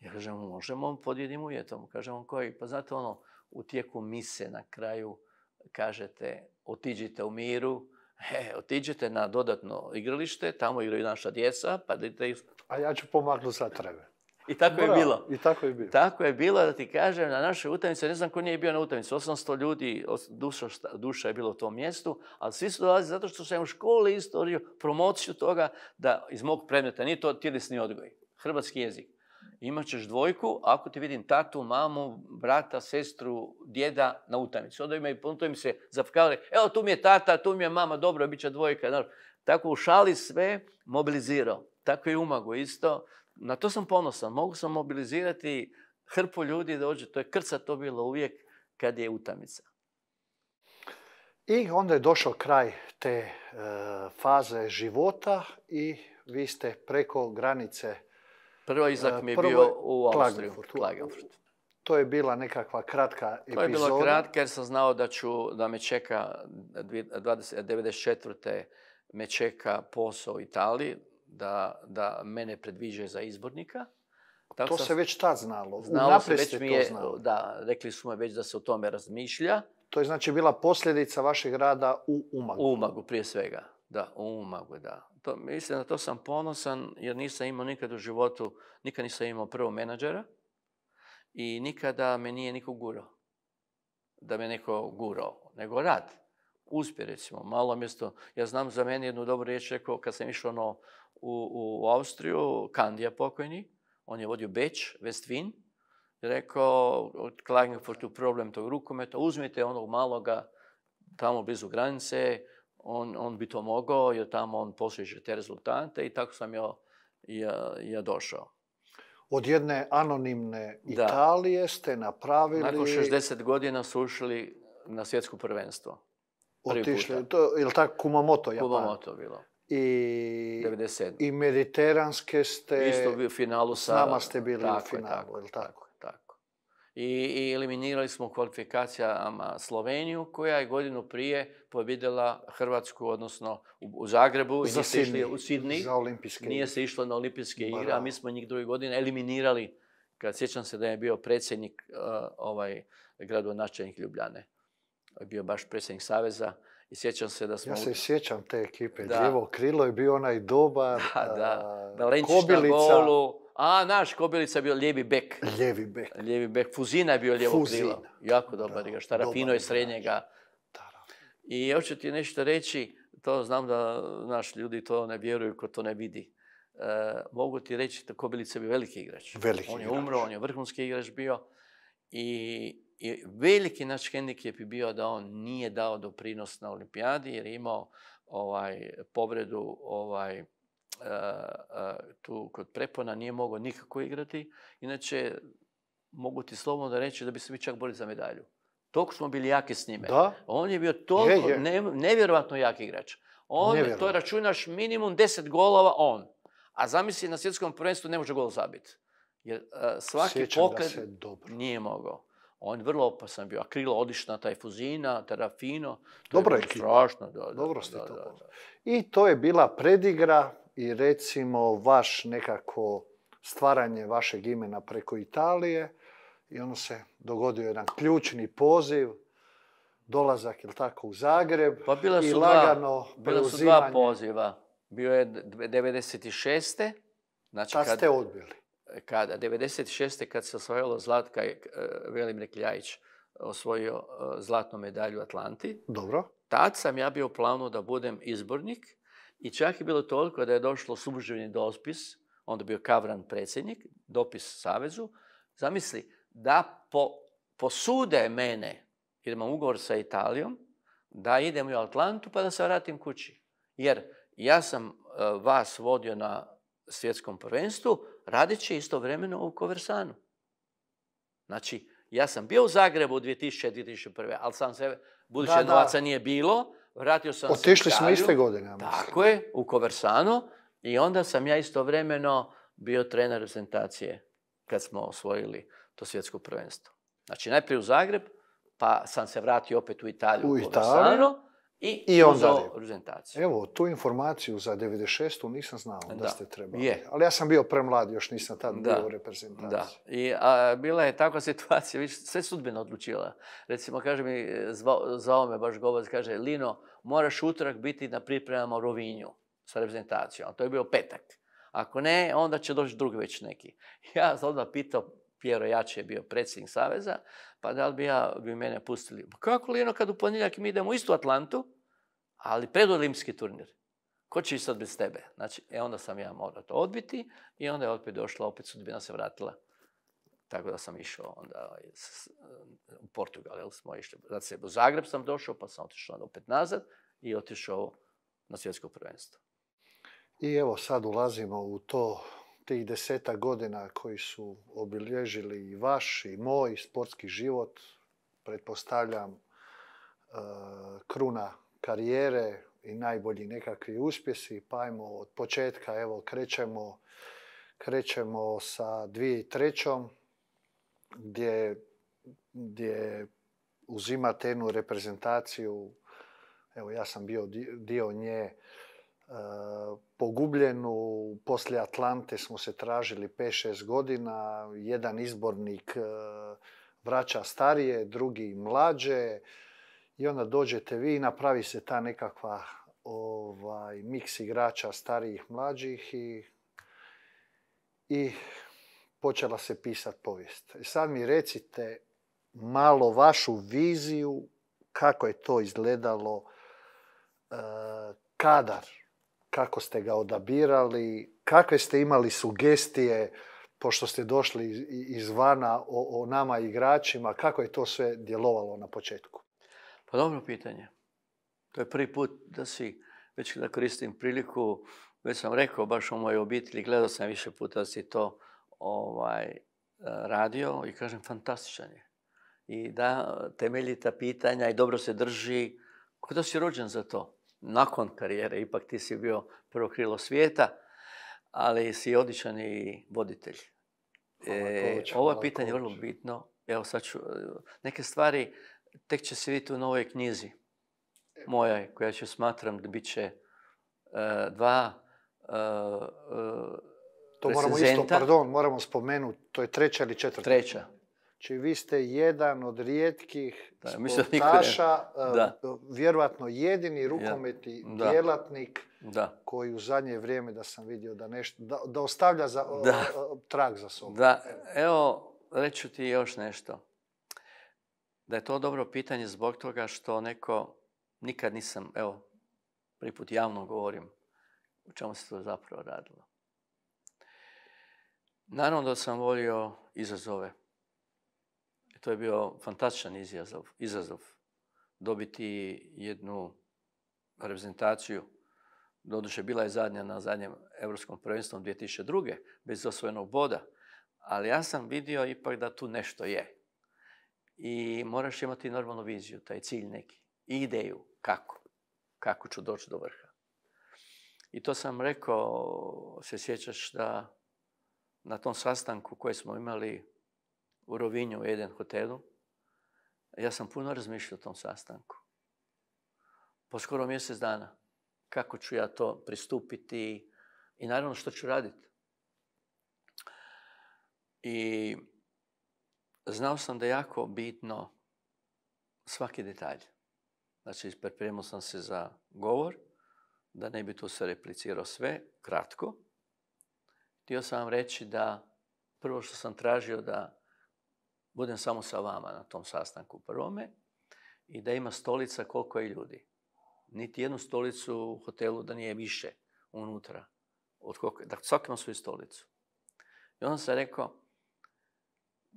Ja kažem, možemo pod jednim uvjetom. Kažem, koji? Pa zato ono, u tijeku mise na kraju kažete, otiđite u miru, he, otiđite na dodatno igralište, tamo igraju naša djeca, pa dite... A ja ću pomaknu sa trebe. I tako je bilo. I tako je bilo. Tako je bilo da ti kažem, na našoj utajnici, ne znam ko nije bio na utavnici, 800 ljudi, duša, je bilo u tom mjestu, ali svi su dolazili zato što sam u školi istoriju promociju toga da iz mog predmeta, nije to tjelesni odgoj, hrvatski jezik. Imat ćeš dvojku ako ti vidim tatu, mamu, brata, sestru, djeda na utajnici. Onda i, puno im se zapkavali, evo tu mi je tata, tu mi je mama, dobro, bit će dvojka. Tako u šali sve mobilizirao. Tako je umago isto na to sam ponosan. Mogu sam mobilizirati hrpu ljudi da dođe. To je krca to bilo uvijek kad je utamica. I onda je došao kraj te e, faze života i vi ste preko granice... Prvo e, izak mi je bio u Austriju, To je bila nekakva kratka epizoda. To je bilo kratka jer sam znao da, ću, da me čeka 1994. me čeka posao u Italiji da, mene predviđaju za izbornika. to se već tad znalo. Znalo se, već mi da, rekli su me već da se o tome razmišlja. To je znači bila posljedica vašeg rada u Umagu. U Umagu, prije svega. Da, u Umagu, da. mislim da to sam ponosan jer nisam imao nikad u životu, nikad nisam imao prvo menadžera i nikada me nije niko gurao. Da me neko gurao, nego rad uspje recimo, malo mjesto. Ja znam za mene jednu dobru riječ rekao kad sam išao ono, u, u Austriju, Kandija pokojni, on je vodio Beč, Westvin, rekao, for tu problem tog rukometa, uzmite onog maloga tamo blizu granice, on, on bi to mogao jer tamo on posjeće te rezultate i tako sam ja, ja, došao. Od jedne anonimne Italije da. ste napravili... Nakon 60 godina su ušli na svjetsko prvenstvo otišli. To, je tako Kumamoto Japan? Kumamoto bilo. I, 97. I mediteranske ste... Isto u finalu sa... Nama ste bili u finalu, tako, tako? I, eliminirali smo kvalifikacijama Sloveniju koja je godinu prije pobjedila Hrvatsku, odnosno u, Zagrebu. Za Sidni. U Sidni. Za olimpijske Nije se išlo na olimpijske igre, a mi smo njih druge godine eliminirali. Kad sjećam se da je bio predsjednik uh, ovaj, gradonačelnik Ljubljane je bio baš predsjednik Saveza i sjećam se da smo... Ja se sjećam te ekipe, krilo je bio onaj dobar, da, da. da na Golu. A, naš Kobilica je bio lijevi bek. Lijevi bek. Lijevi bek. Fuzina je bio lijevo Fuzina. krilo. Jako dobar igrač. Tarapino je srednjega. I hoću ti nešto reći, to znam da naši ljudi to ne vjeruju ko to ne vidi. E, mogu ti reći da Kobilica je bio veliki igrač. Veliki on je umro, on je vrhunski igrač bio. I i veliki naš hendikep je bio da on nije dao doprinos na olimpijadi jer je imao ovaj, povredu ovaj, e, e, tu kod prepona, nije mogao nikako igrati. Inače, mogu ti slobodno reći da bi se mi čak borili za medalju. Toliko smo bili jaki s njime. On je bio toliko je, nevjerojatno jak igrač. On, to računaš minimum 10 golova on. A zamisli na svjetskom prvenstvu ne može gol zabiti. Jer uh, svaki pokret nije mogao. On je vrlo opasan bio. odlična taj tajfuzina, terafino. Dobro je strašno. Dobro ste to. I to je bila predigra i recimo vaš nekako stvaranje vašeg imena preko Italije. I ono se dogodio jedan ključni poziv, dolazak ili tako u Zagreb pa bila su dva, poziva. Bio je 96. Znači, kad... ste odbili kada 96. kad se osvojilo Zlatka je eh, velim Rekljajić osvojio eh, zlatnu medalju u Atlanti. Dobro. Tad sam ja bio planuo da budem izbornik i čak je bilo toliko da je došlo subživni dospis, onda bio Kavran predsjednik, dopis Savezu, zamisli da posude mene, jer imam ugovor sa Italijom, da idem u Atlantu pa da se vratim kući. Jer ja sam eh, vas vodio na svjetskom prvenstvu, radit će istovremeno u Koversanu. Znači, ja sam bio u Zagrebu 2000-2001, ali sam se, budući da, novaca nije bilo, vratio sam Otišli se Otišli smo iste godine. Ja Tako je, u Koversanu. I onda sam ja istovremeno bio trener reprezentacije kad smo osvojili to svjetsko prvenstvo. Znači, najprije u Zagreb, pa sam se vratio opet u Italiju u, u Italiju i, I onda prezentaciju. Evo, tu informaciju za 96. nisam znao da, ste trebali. Je. Ali ja sam bio premlad, još nisam tad da. bio u reprezentaciji. Da. I bila je takva <laughs> situacija, viš, sve sudbina odlučila. Recimo, kaže mi, e, zvao, me baš govac, kaže, Lino, moraš utorak biti na pripremama u Rovinju sa reprezentacijom. A to je bio petak. Ako ne, onda će doći drugi već neki. <laughs> Ja sam odmah pitao, Piero Jače je bio predsjednik Saveza, pa da li bi, ja, bi mene pustili? Pa kako Lino, kad u ponedjeljak mi idemo u istu Atlantu, ali predolimski turnir. Ko će sad bez tebe? Znači, e onda sam ja morao to odbiti i onda je opet došla, opet sudbina se vratila. Tako da sam išao onda ovaj, u Portugal, jel smo išli. Znači, u Zagreb sam došao, pa sam otišao onda opet nazad i otišao na svjetsko prvenstvo. I evo sad ulazimo u to tih deseta godina koji su obilježili i vaš i moj sportski život, pretpostavljam e, kruna karijere i najbolji nekakvi uspjesi, pa ajmo od početka, evo krećemo, krećemo sa 2003. gdje, gdje uzimate jednu reprezentaciju, evo ja sam bio dio nje, e, pogubljenu, poslije Atlante smo se tražili 5-6 godina, jedan izbornik e, vraća starije, drugi mlađe, i onda dođete vi i napravi se ta nekakva ovaj, miks igrača starijih, mlađih i, i počela se pisati povijest. I e sad mi recite malo vašu viziju kako je to izgledalo, e, kadar, kako ste ga odabirali, kakve ste imali sugestije, pošto ste došli izvana o, o nama igračima, kako je to sve djelovalo na početku? Pa dobro pitanje. To je prvi put da si, već da koristim priliku, već sam rekao baš u mojoj obitelji, gledao sam više puta da si to ovaj, radio i kažem fantastičan je. I da temeljita pitanja i dobro se drži. Kada si rođen za to? Nakon karijere, ipak ti si bio prvo krilo svijeta, ali si odličan i voditelj. E, ovo ovo pitanje vrlo bitno. Evo sad ću, e, neke stvari tek će se vidjeti u novoj knjizi mojoj, koja će smatram da bit će e, dva e, e, to moramo isto, pardon, moramo spomenuti, to je treća ili četvrta? Treća. Znači vi ste jedan od rijetkih da, sportaša, vjerojatno jedini rukometni djelatnik koji u zadnje vrijeme da sam vidio da nešto, da, ostavlja trag za sobom. Da, evo, reću ti još nešto da je to dobro pitanje zbog toga što neko, nikad nisam, evo, prvi put javno govorim o čemu se to zapravo radilo. Naravno da sam volio izazove. To je bio fantastičan izazov, izazov. Dobiti jednu reprezentaciju. Doduše, bila je zadnja na zadnjem Europskom prvenstvu 2002. bez osvojenog boda. Ali ja sam vidio ipak da tu nešto je i moraš imati normalnu viziju, taj cilj neki i ideju kako, kako ću doći do vrha. I to sam rekao, se sjećaš da na tom sastanku koji smo imali u Rovinju u jednom hotelu, ja sam puno razmišljao o tom sastanku. Po skoro mjesec dana. Kako ću ja to pristupiti i naravno što ću raditi. I znao sam da je jako bitno svaki detalj. Znači, pripremio sam se za govor, da ne bi to se replicirao sve, kratko. Htio sam vam reći da prvo što sam tražio da budem samo sa vama na tom sastanku prvome i da ima stolica koliko je ljudi. Niti jednu stolicu u hotelu da nije više unutra. Od da svaki ima svoju stolicu. I onda sam rekao,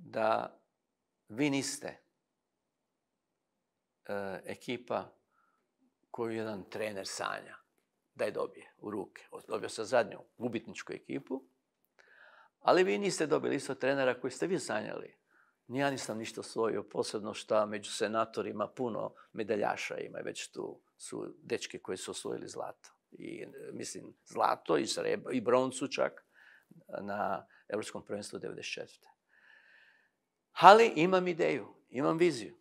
da vi niste e, ekipa koju jedan trener sanja da je dobije u ruke. Dobio sam zadnju gubitničku ekipu, ali vi niste dobili isto trenera koji ste vi sanjali. Ni ja nisam ništa osvojio, posebno šta među senatorima puno medaljaša ima. Već tu su dečki koji su osvojili zlato. I, e, mislim, zlato i, broncu čak na Europskom prvenstvu 94. Ali imam ideju, imam viziju.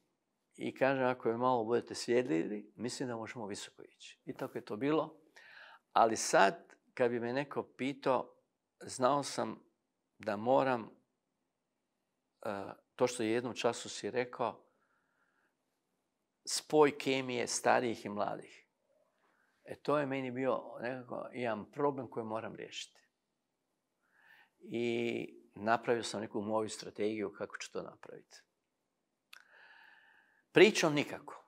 I kaže, ako je malo budete slijedili, mislim da možemo visoko ići. I tako je to bilo. Ali sad, kad bi me neko pitao, znao sam da moram e, to što je jednom času si rekao, spoj kemije starijih i mladih. E to je meni bio nekako jedan problem koji moram riješiti. I napravio sam neku moju strategiju kako ću to napraviti. Pričom nikako.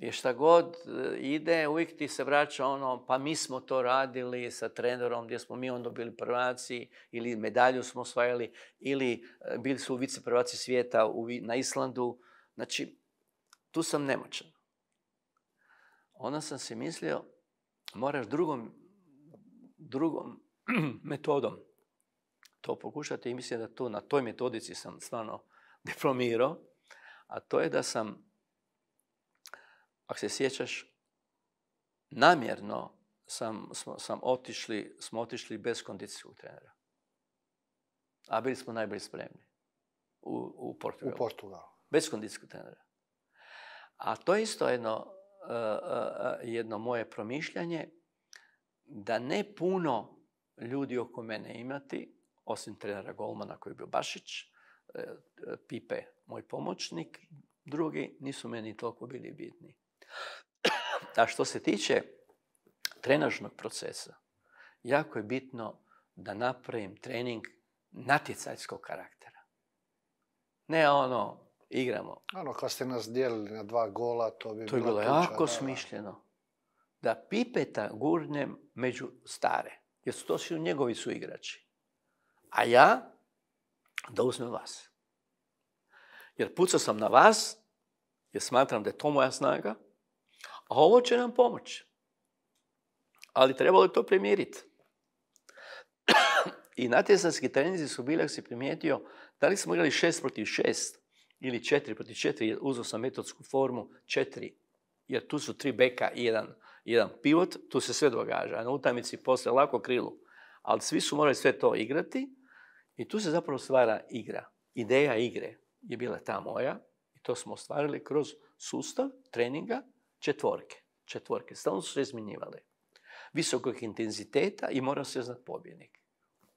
I šta god e, ide, uvijek ti se vraća ono, pa mi smo to radili sa trenerom gdje smo mi onda bili prvaci ili medalju smo osvajali ili e, bili su vice prvaci svijeta na Islandu. Znači, tu sam nemoćan. Onda sam si mislio, moraš drugom, drugom <clears throat> metodom to pokušati i mislim da to na toj metodici sam stvarno <laughs> diplomirao, a to je da sam, ako se sjećaš, namjerno sam, smo, sam otišli, smo otišli bez kondicijskog trenera. A bili smo najbolji spremni u, u Portugalu. U Bez kondicijskog trenera. A to je isto jedno, e, e, jedno moje promišljanje da ne puno ljudi oko mene imati, osim trenera golmana koji je bio Bašić, e, Pipe, moj pomoćnik, drugi nisu meni toliko bili bitni. A što se tiče trenažnog procesa, jako je bitno da napravim trening natjecajskog karaktera. Ne ono, igramo. Ono, kad ste nas dijelili na dva gola, to bi to je bilo jako smišljeno. Da pipeta gurnem među stare, jer to su njegovi su igrači a ja da uzmem vas. Jer pucao sam na vas, jer smatram da je to moja snaga, a ovo će nam pomoći. Ali trebalo je to primiriti. I natjecanski trenizi su bili, ako si primijetio, da li smo igrali šest protiv šest ili četiri protiv četiri, jer uzao sam metodsku formu četiri, jer tu su tri beka i jedan, jedan pivot, tu se sve događa. Na utamici poslije lako krilu. Ali svi su morali sve to igrati, i tu se zapravo stvara igra. Ideja igre je bila ta moja i to smo ostvarili kroz sustav treninga četvorke. Četvorke, stalno su se izmjenjivale. Visokog intenziteta i mora se znati pobjednik.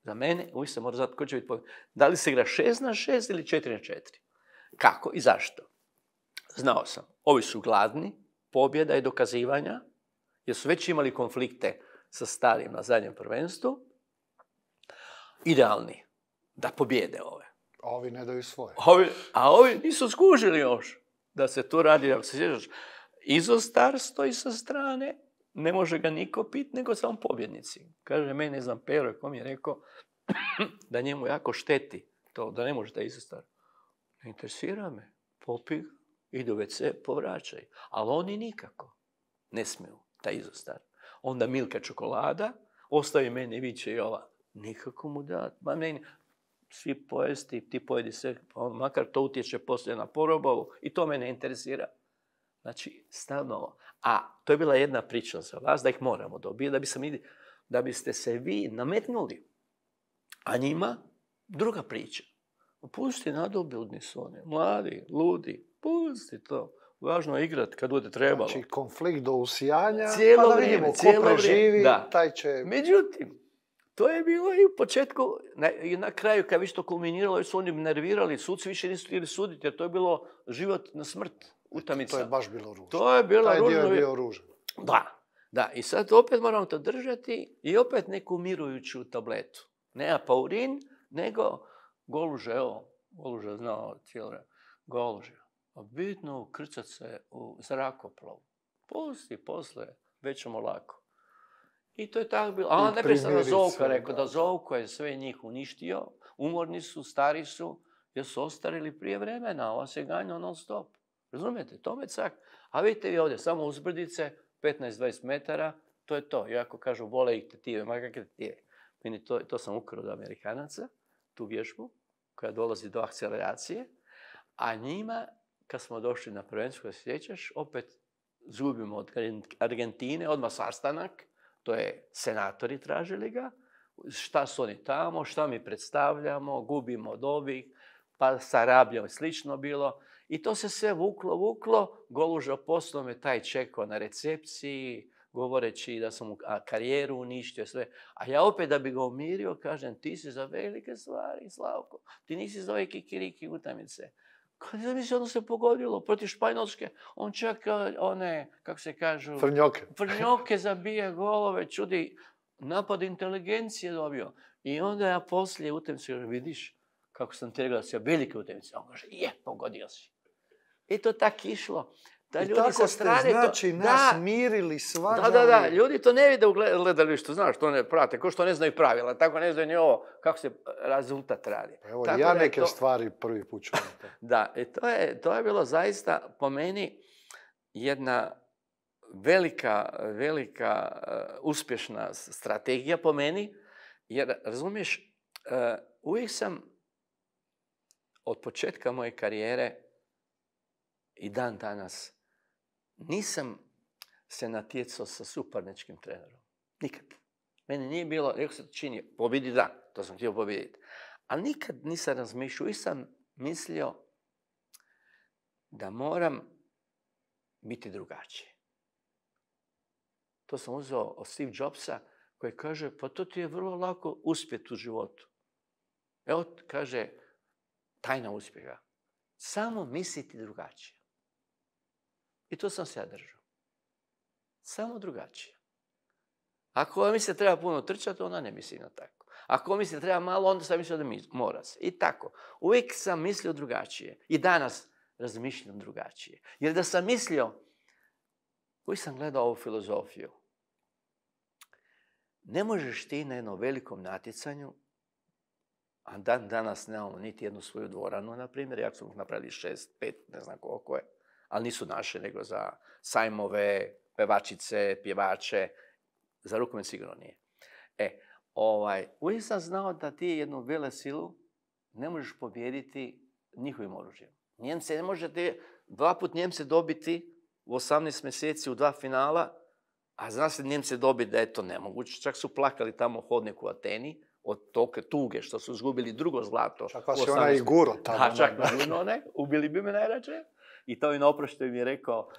Za mene uvijek se mora znati ko će biti pobjednik. Da li se igra 6 na šest ili 4 na četiri? Kako i zašto? Znao sam, ovi su gladni, pobjeda i dokazivanja, jer su već imali konflikte sa starim na zadnjem prvenstvu. Idealni da pobjede ove. A ovi ne daju svoje. Ovi, a ovi nisu skužili još da se to radi, ako se sjećaš. Izostar stoji sa strane, ne može ga niko pit, nego samo pobjednici. Kaže, meni ne znam, Pero ko mi je rekao <clears throat> da njemu jako šteti to, da ne može da izostar. interesira me. Popi, idu u se povraćaj. Ali oni nikako ne smiju taj izostar. Onda Milka čokolada, ostavi mene, viće i ova. Nikako mu dati. Ma meni, svi pojesti, ti pojedi se, pa makar to utječe poslije na porobovu. i to me ne interesira. Znači, ovo. A to je bila jedna priča za vas, da ih moramo dobiti, da, bi sam, da biste se vi nametnuli. A njima druga priča. Pusti nadobilni su oni, mladi, ludi, pusti to. Važno je igrat kad bude trebalo. Znači, konflikt do usijanja, cijelo pa da vidimo ko preživi, taj će... Međutim, to je bilo i u početku na, i na kraju kad je to kulminiralo jer su oni nervirali, suci više nisu htjeli suditi jer to je bilo život na smrt utamica. To je baš bilo ružno. To je bilo Taj dio je bio ružan. Da, da. I sad opet moramo to držati i opet neku mirujuću tabletu. Ne apaurin, nego goluže, evo, goluže znao cijelo vreme. Goluže. A bitno ukrcat se u zrakoplov Pusti, posle, već ćemo lako. I to je tako bilo. A ona neprestano Zovka rekao da Zovko je sve njih uništio, umorni su, stari su, jer su ostarili prije vremena, ova se ganja non stop. Razumijete, to me cak. A vidite vi ovdje, samo uzbrdice, 15-20 metara, to je to. Iako kažu, vole ih tetive, ma kakve Meni to, sam ukrao od Amerikanaca, tu vježbu, koja dolazi do akceleracije. A njima, kad smo došli na prvenstvo, sjećaš, opet zgubimo od Argentine, odmah sastanak, to je senatori tražili ga, šta su oni tamo, šta mi predstavljamo, gubimo od pa sa rabljom slično bilo. I to se sve vuklo, vuklo. Goluža poslom je taj čekao na recepciji, govoreći da sam mu karijeru uništio, sve. A ja opet da bi ga umirio, kažem, ti si za velike stvari, Slavko. Ti nisi za ove kikiriki utamice. Kad ne misli, ono se pogodilo protiv Španjolske, on čak e, one, kako se kažu... Frnjoke. Frnjoke <laughs> zabije golove, čudi, napad inteligencije dobio. I onda ja poslije utemci, vidiš kako sam te se velike utemci. On kaže, je, pogodio si. I to tako išlo. I ljudi tako strane ste, znači, to, nas da, mirili sva Da, da, da, ljudi to ne vide u gledalištu, znaš, to ne prate, ko što ne znaju pravila, tako ne znaju ni ovo, kako se rezultat radi. Evo, tako ja neke to... stvari prvi put ću <laughs> da, i e, to je, to je bilo zaista, po meni, jedna velika, velika e, uspješna strategija po meni, jer, razumiješ, uh, uvijek sam od početka moje karijere i dan danas nisam se natjecao sa suparničkim trenerom. Nikad. Mene nije bilo, rekao se čini, pobjedi da, to sam htio pobijediti. Ali nikad nisam razmišljao i sam mislio da moram biti drugačiji. To sam uzeo od Steve Jobsa koji kaže, pa to ti je vrlo lako uspjeti u životu. Evo, kaže, tajna uspjeha. Samo misliti drugačije. I to sam se ja držao. Samo drugačije. Ako mi se treba puno trčati, onda ne misli na tako. Ako mi se treba malo, onda sam mislio da mora se. I tako. Uvijek sam mislio drugačije. I danas razmišljam drugačije. Jer da sam mislio, koji sam gledao ovu filozofiju, ne možeš ti na jednom velikom natjecanju, a dan danas nemamo niti jednu svoju dvoranu, na primjer, ja sam napravili šest, pet, ne znam koliko je, ali nisu naše, nego za sajmove, pevačice, pjevače. Za rukomet sigurno nije. E, ovaj, uvijek sam znao da ti jednu vele silu ne možeš pobijediti njihovim oružjem. Njemce ne možete dva put Njemce dobiti u 18 mjeseci u dva finala, a zna se Njemce dobiti da je to nemoguće. Čak su plakali tamo hodnik u Ateni od toke tuge što su izgubili drugo zlato. Čak vas je i guro tamo. čak ubili bi me najrađe. I to mi na ono oproštaju mi je rekao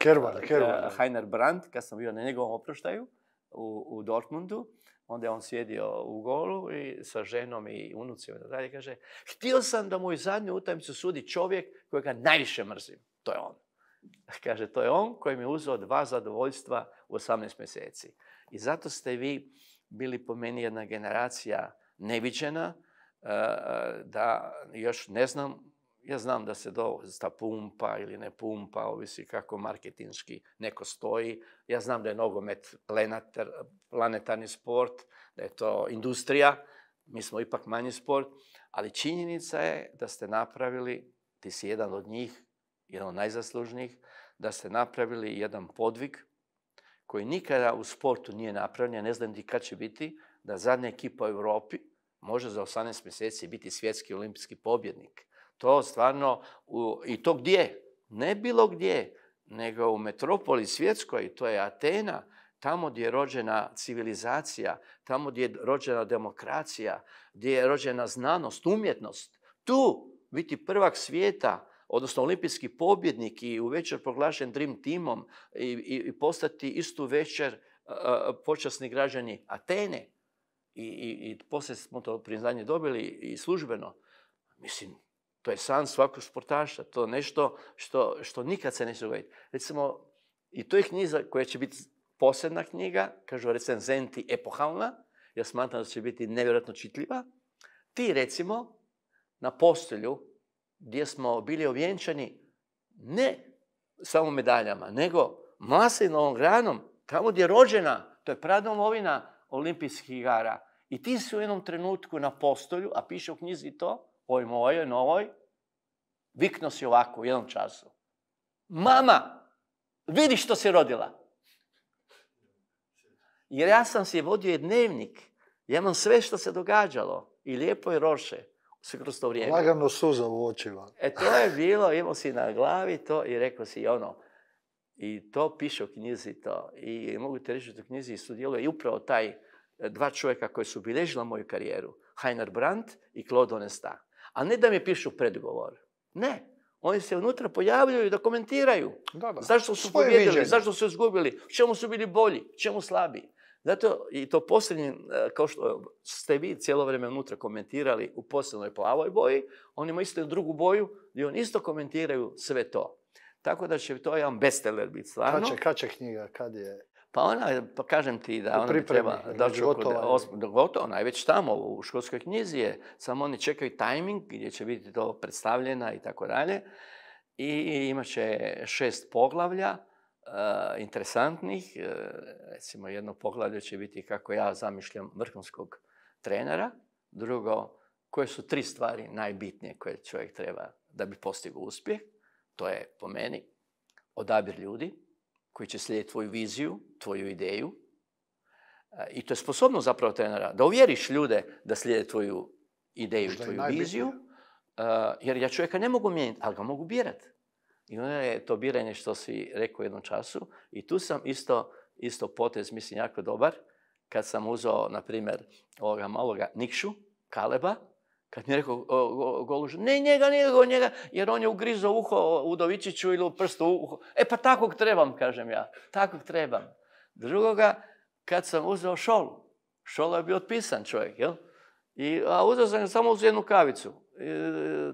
eh, Heiner Brandt, kad sam bio na njegovom oproštaju u, u Dortmundu. Onda je on sjedio u golu i sa ženom i unucima i dalje kaže htio sam da moj zadnju utajmicu sudi čovjek kojega najviše mrzim. To je on. <laughs> Kaže, to je on koji mi je uzeo dva zadovoljstva u 18 mjeseci. I zato ste vi bili po meni jedna generacija neviđena, eh, eh, da još ne znam ja znam da se dosta pumpa ili ne pumpa, ovisi kako marketinški neko stoji. Ja znam da je nogomet planetar, planetarni sport, da je to industrija, mi smo ipak manji sport, ali činjenica je da ste napravili, ti si jedan od njih, jedan od najzaslužnijih, da ste napravili jedan podvig koji nikada u sportu nije napravljen, ne znam ni kad će biti, da zadnja ekipa u Europi može za 18 mjeseci biti svjetski olimpijski pobjednik. To stvarno, i to gdje? Ne bilo gdje, nego u metropoli svjetskoj, to je Atena, tamo gdje je rođena civilizacija, tamo gdje je rođena demokracija, gdje je rođena znanost, umjetnost. Tu biti prvak svijeta, odnosno olimpijski pobjednik i u večer proglašen Dream Teamom i, i, postati istu večer e, e, počasni građani Atene. I, i poslije smo to priznanje dobili i službeno. Mislim, to je san svakog sportaša. To je nešto što, što nikad se neće dogoditi. Recimo, i to je knjiza koja će biti posebna knjiga, kažu recenzenti epohalna, ja smatram da će biti nevjerojatno čitljiva. Ti recimo na postelju gdje smo bili ovjenčani ne samo medaljama, nego maslinovom granom, tamo gdje je rođena, to je pradomovina olimpijskih igara. I ti si u jednom trenutku na postolju, a piše u knjizi to, ovoj mojoj, novoj, vikno si ovako u jednom času. Mama, vidi što si rodila. Jer ja sam si vodio je dnevnik. Ja imam sve što se događalo. I lijepo je roše. Sve kroz to vrijeme. Lagano suza u očima. E to je bilo, imao si na glavi to i rekao si ono. I to piše u knjizi to. I mogu te reći da u knjizi sudjeluje i upravo taj e, dva čovjeka koji su bilježila moju karijeru. Heiner Brandt i Claude Onesta. A ne da mi pišu predgovor. Ne. Oni se unutra pojavljuju da komentiraju. Da, da. Zašto su pobjedili, zašto su izgubili, čemu su bili bolji, čemu slabiji. Zato i to posljednje, e, kao što ste vi cijelo vrijeme unutra komentirali u posljednoj plavoj boji, oni imaju isto drugu boju i oni isto komentiraju sve to. Tako da će to jedan bestseller biti stvarno. će knjiga, kad je? Pa ona, pa kažem ti da ona treba doći gotovo, ona je već tamo u školskoj knjizi je, samo oni čekaju tajming gdje će biti to predstavljena i tako dalje. I imat će šest poglavlja, e, interesantnih. E, recimo, jedno poglavlje će biti kako ja zamišljam vrhunskog trenera. Drugo, koje su tri stvari najbitnije koje čovjek treba da bi postigao uspjeh. To je, po meni, odabir ljudi koji će slijediti tvoju viziju, tvoju ideju. E, I to je sposobno zapravo trenera, da uvjeriš ljude da slijede tvoju ideju i tvoju viziju, e, jer ja čovjeka ne mogu mijenjati, ali ga mogu birati. I onda je to biranje što si rekao jednom času. I tu sam isto, isto potez, mislim, jako dobar. Kad sam uzao, na primjer, ovoga maloga Nikšu, Kaleba, kad mi je rekao Goluž, ne njega, ne njega, jer on je ugrizao uho Udovičiću ili u prstu uho. E pa takvog trebam, kažem ja. Takvog trebam. Drugoga, kad sam uzeo šolu. Šola je bio otpisan čovjek, jel? I, a uzeo sam samo uz jednu kavicu.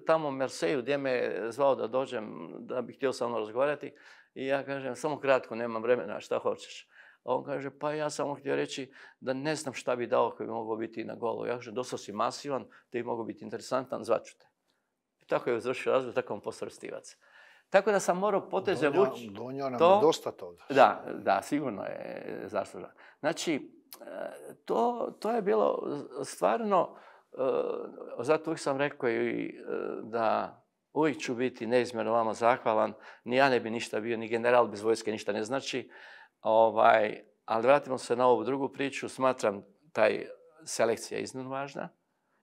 tamo u Merseju, gdje me zvao da dođem, da bi htio sa mnom razgovarati. I ja kažem, samo kratko, nemam vremena, šta hoćeš. A on kaže, pa ja samo htio reći da ne znam šta bi dao koji bi mogao biti na golu. Ja kažem, dosta si masivan, te bi mogao biti interesantan, zvaću te. I tako je završio razvoj, tako on postao Tako da sam morao poteze vući. Donio nam je dosta Da, da, sigurno je zaslužan. Znači, e, to, to je bilo stvarno, e, zato uvijek sam rekao i e, da uvijek ću biti neizmjerno vama zahvalan. Ni ja ne bi ništa bio, ni general bez vojske ništa ne znači. Ovaj, ali vratimo se na ovu drugu priču. Smatram taj selekcija je iznimno važna.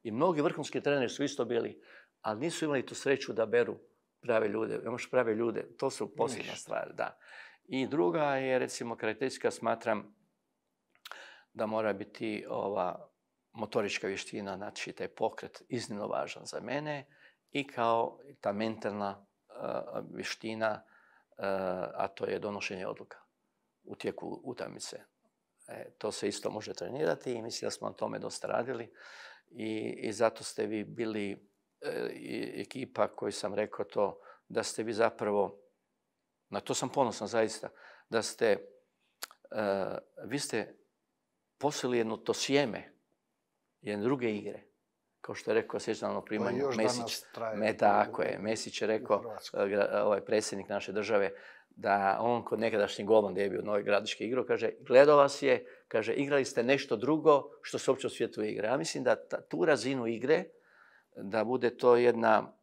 I mnogi vrhunski treneri su isto bili, ali nisu imali tu sreću da beru prave ljude. Imaš prave ljude. To su posljedna stvar, da. I druga je, recimo, karakteristika, smatram da mora biti ova motorička vještina, znači taj pokret, iznimno važan za mene i kao ta mentalna eh, vještina, eh, a to je donošenje odluka u tijeku utamice, E, to se isto može trenirati i mislim da smo na tome dosta radili i, i zato ste vi bili e, ekipa koji sam rekao to, da ste vi zapravo, na to sam ponosan zaista, da ste, e, vi ste posili jedno to sjeme, jedne druge igre. Kao što je rekao, sjećano primanje, pa Mesić, me, tako je, Mesić je rekao, e, ovaj, predsjednik naše države, da on kod nekadašnji golman gdje je bio Novi Gradiški igro, kaže, gledao vas je, kaže, igrali ste nešto drugo što se uopće u svijetu igra. Ja mislim da tu razinu igre, da bude to jedna,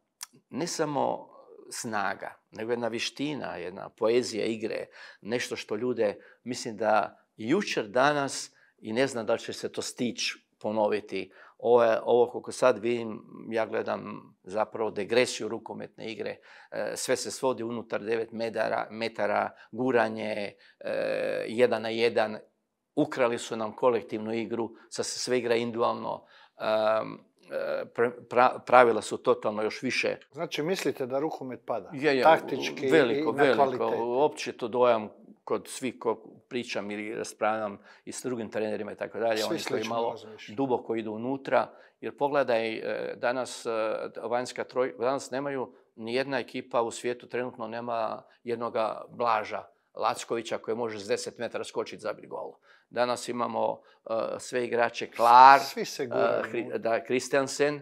ne samo snaga, nego jedna viština, jedna poezija igre, nešto što ljude, mislim da jučer, danas, i ne znam da će se to stići ponoviti, ovo, ovo sad vidim, ja gledam zapravo degresiju rukometne igre. E, sve se svodi unutar 9 metara, metara guranje, e, jedan na jedan. Ukrali su nam kolektivnu igru, sad se sve igra individualno. E, pravila su totalno još više. Znači mislite da rukomet pada? Taktički veliko, i veliko. Uopće to dojam kod svih ko pričam ili raspravljam i s drugim trenerima i tako dalje, oni koji malo duboko idu unutra, jer pogledaj, e, danas e, vanjska troj, danas nemaju ni jedna ekipa u svijetu trenutno nema jednoga blaža Lackovića koji može s 10 metara skočiti za gol. Danas imamo e, sve igrače Klar, da, Kristiansen,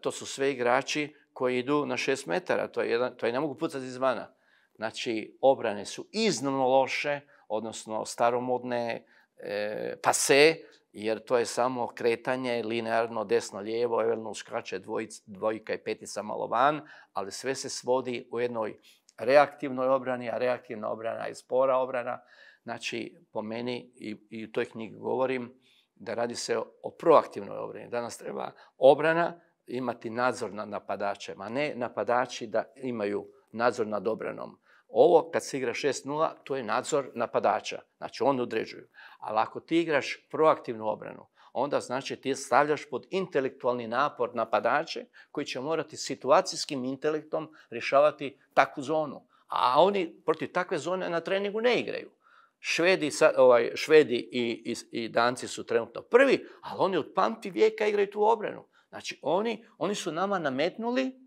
to su sve igrači koji idu na 6 metara, to je, jedan, to je ne mogu pucati izvana. Znači, obrane su iznimno loše, odnosno staromodne, e, pase, jer to je samo kretanje linearno desno-lijevo, evelno uskače dvojka i petica malo van, ali sve se svodi u jednoj reaktivnoj obrani, a reaktivna obrana je spora obrana. Znači, po meni, i, u toj knjigi govorim, da radi se o, o proaktivnoj obrani. Danas treba obrana imati nadzor nad napadačem, a ne napadači da imaju nadzor nad obranom. Ovo kad se igra 6-0, to je nadzor napadača. Znači, on određuju. Ali ako ti igraš proaktivnu obranu, onda znači ti stavljaš pod intelektualni napor napadače koji će morati situacijskim intelektom rješavati takvu zonu. A oni protiv takve zone na treningu ne igraju. Švedi, ovaj, švedi i, i, Danci su trenutno prvi, ali oni od pamti vijeka igraju tu obranu. Znači, oni, oni su nama nametnuli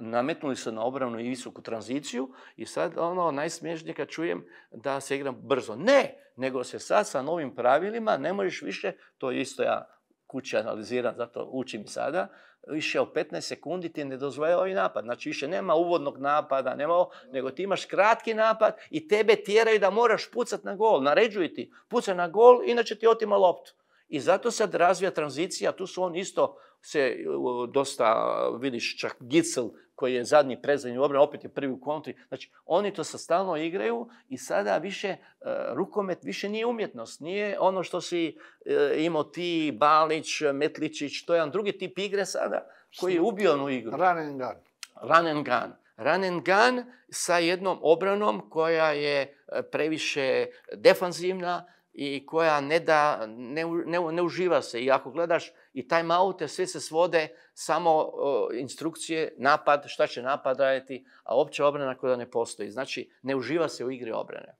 nametnuli se na obravnu i visoku tranziciju i sad ono najsmiješnije kad čujem da se igram brzo. Ne, nego se sad sa novim pravilima ne možeš više, to isto ja kući analiziram, zato učim sada, više od 15 sekundi ti ne dozvoja ovaj napad. Znači više nema uvodnog napada, nema ovo, nego ti imaš kratki napad i tebe tjeraju da moraš pucat na gol, Naređuj ti, pucaj na gol, inače ti otima loptu. I zato sad razvija tranzicija, tu su on isto se dosta, vidiš čak Gitzel koji je zadnji predzadnji obran, opet je prvi u kontri. Znači, oni to sa stalno igraju i sada više e, rukomet više nije umjetnost. Nije ono što si e, imao ti, Balić, Metličić, to je jedan drugi tip igre sada koji je ubio onu igru. Run and gun. Run and gun. Run and gun sa jednom obranom koja je e, previše defanzivna, i koja ne, da, ne, ne, uživa se. I ako gledaš i taj oute, sve se svode samo instrukcije, napad, šta će napad raditi, a opća obrana koja ne postoji. Znači, ne uživa se u igri obrane.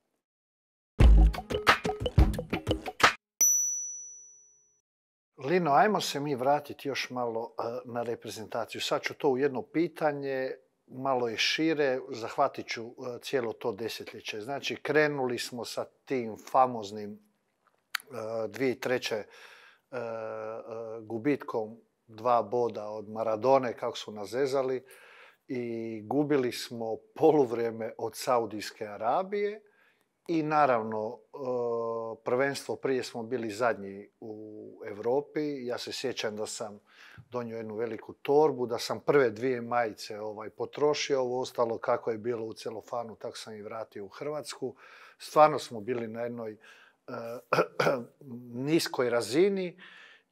Lino, ajmo se mi vratiti još malo e, na reprezentaciju. Sad ću to u jedno pitanje, malo je šire, zahvatit ću e, cijelo to desetljeće. Znači, krenuli smo sa tim famoznim Dvije treće e, e, gubitkom dva boda od Maradone kako su nazezali i gubili smo poluvrijeme od Saudijske Arabije i naravno e, prvenstvo prije smo bili zadnji u Europi. Ja se sjećam da sam donio jednu veliku torbu, da sam prve dvije majice ovaj, potrošio, ovo ostalo kako je bilo u celofanu, tako sam i vratio u Hrvatsku. Stvarno smo bili na jednoj Eh, <clears throat> niskoj razini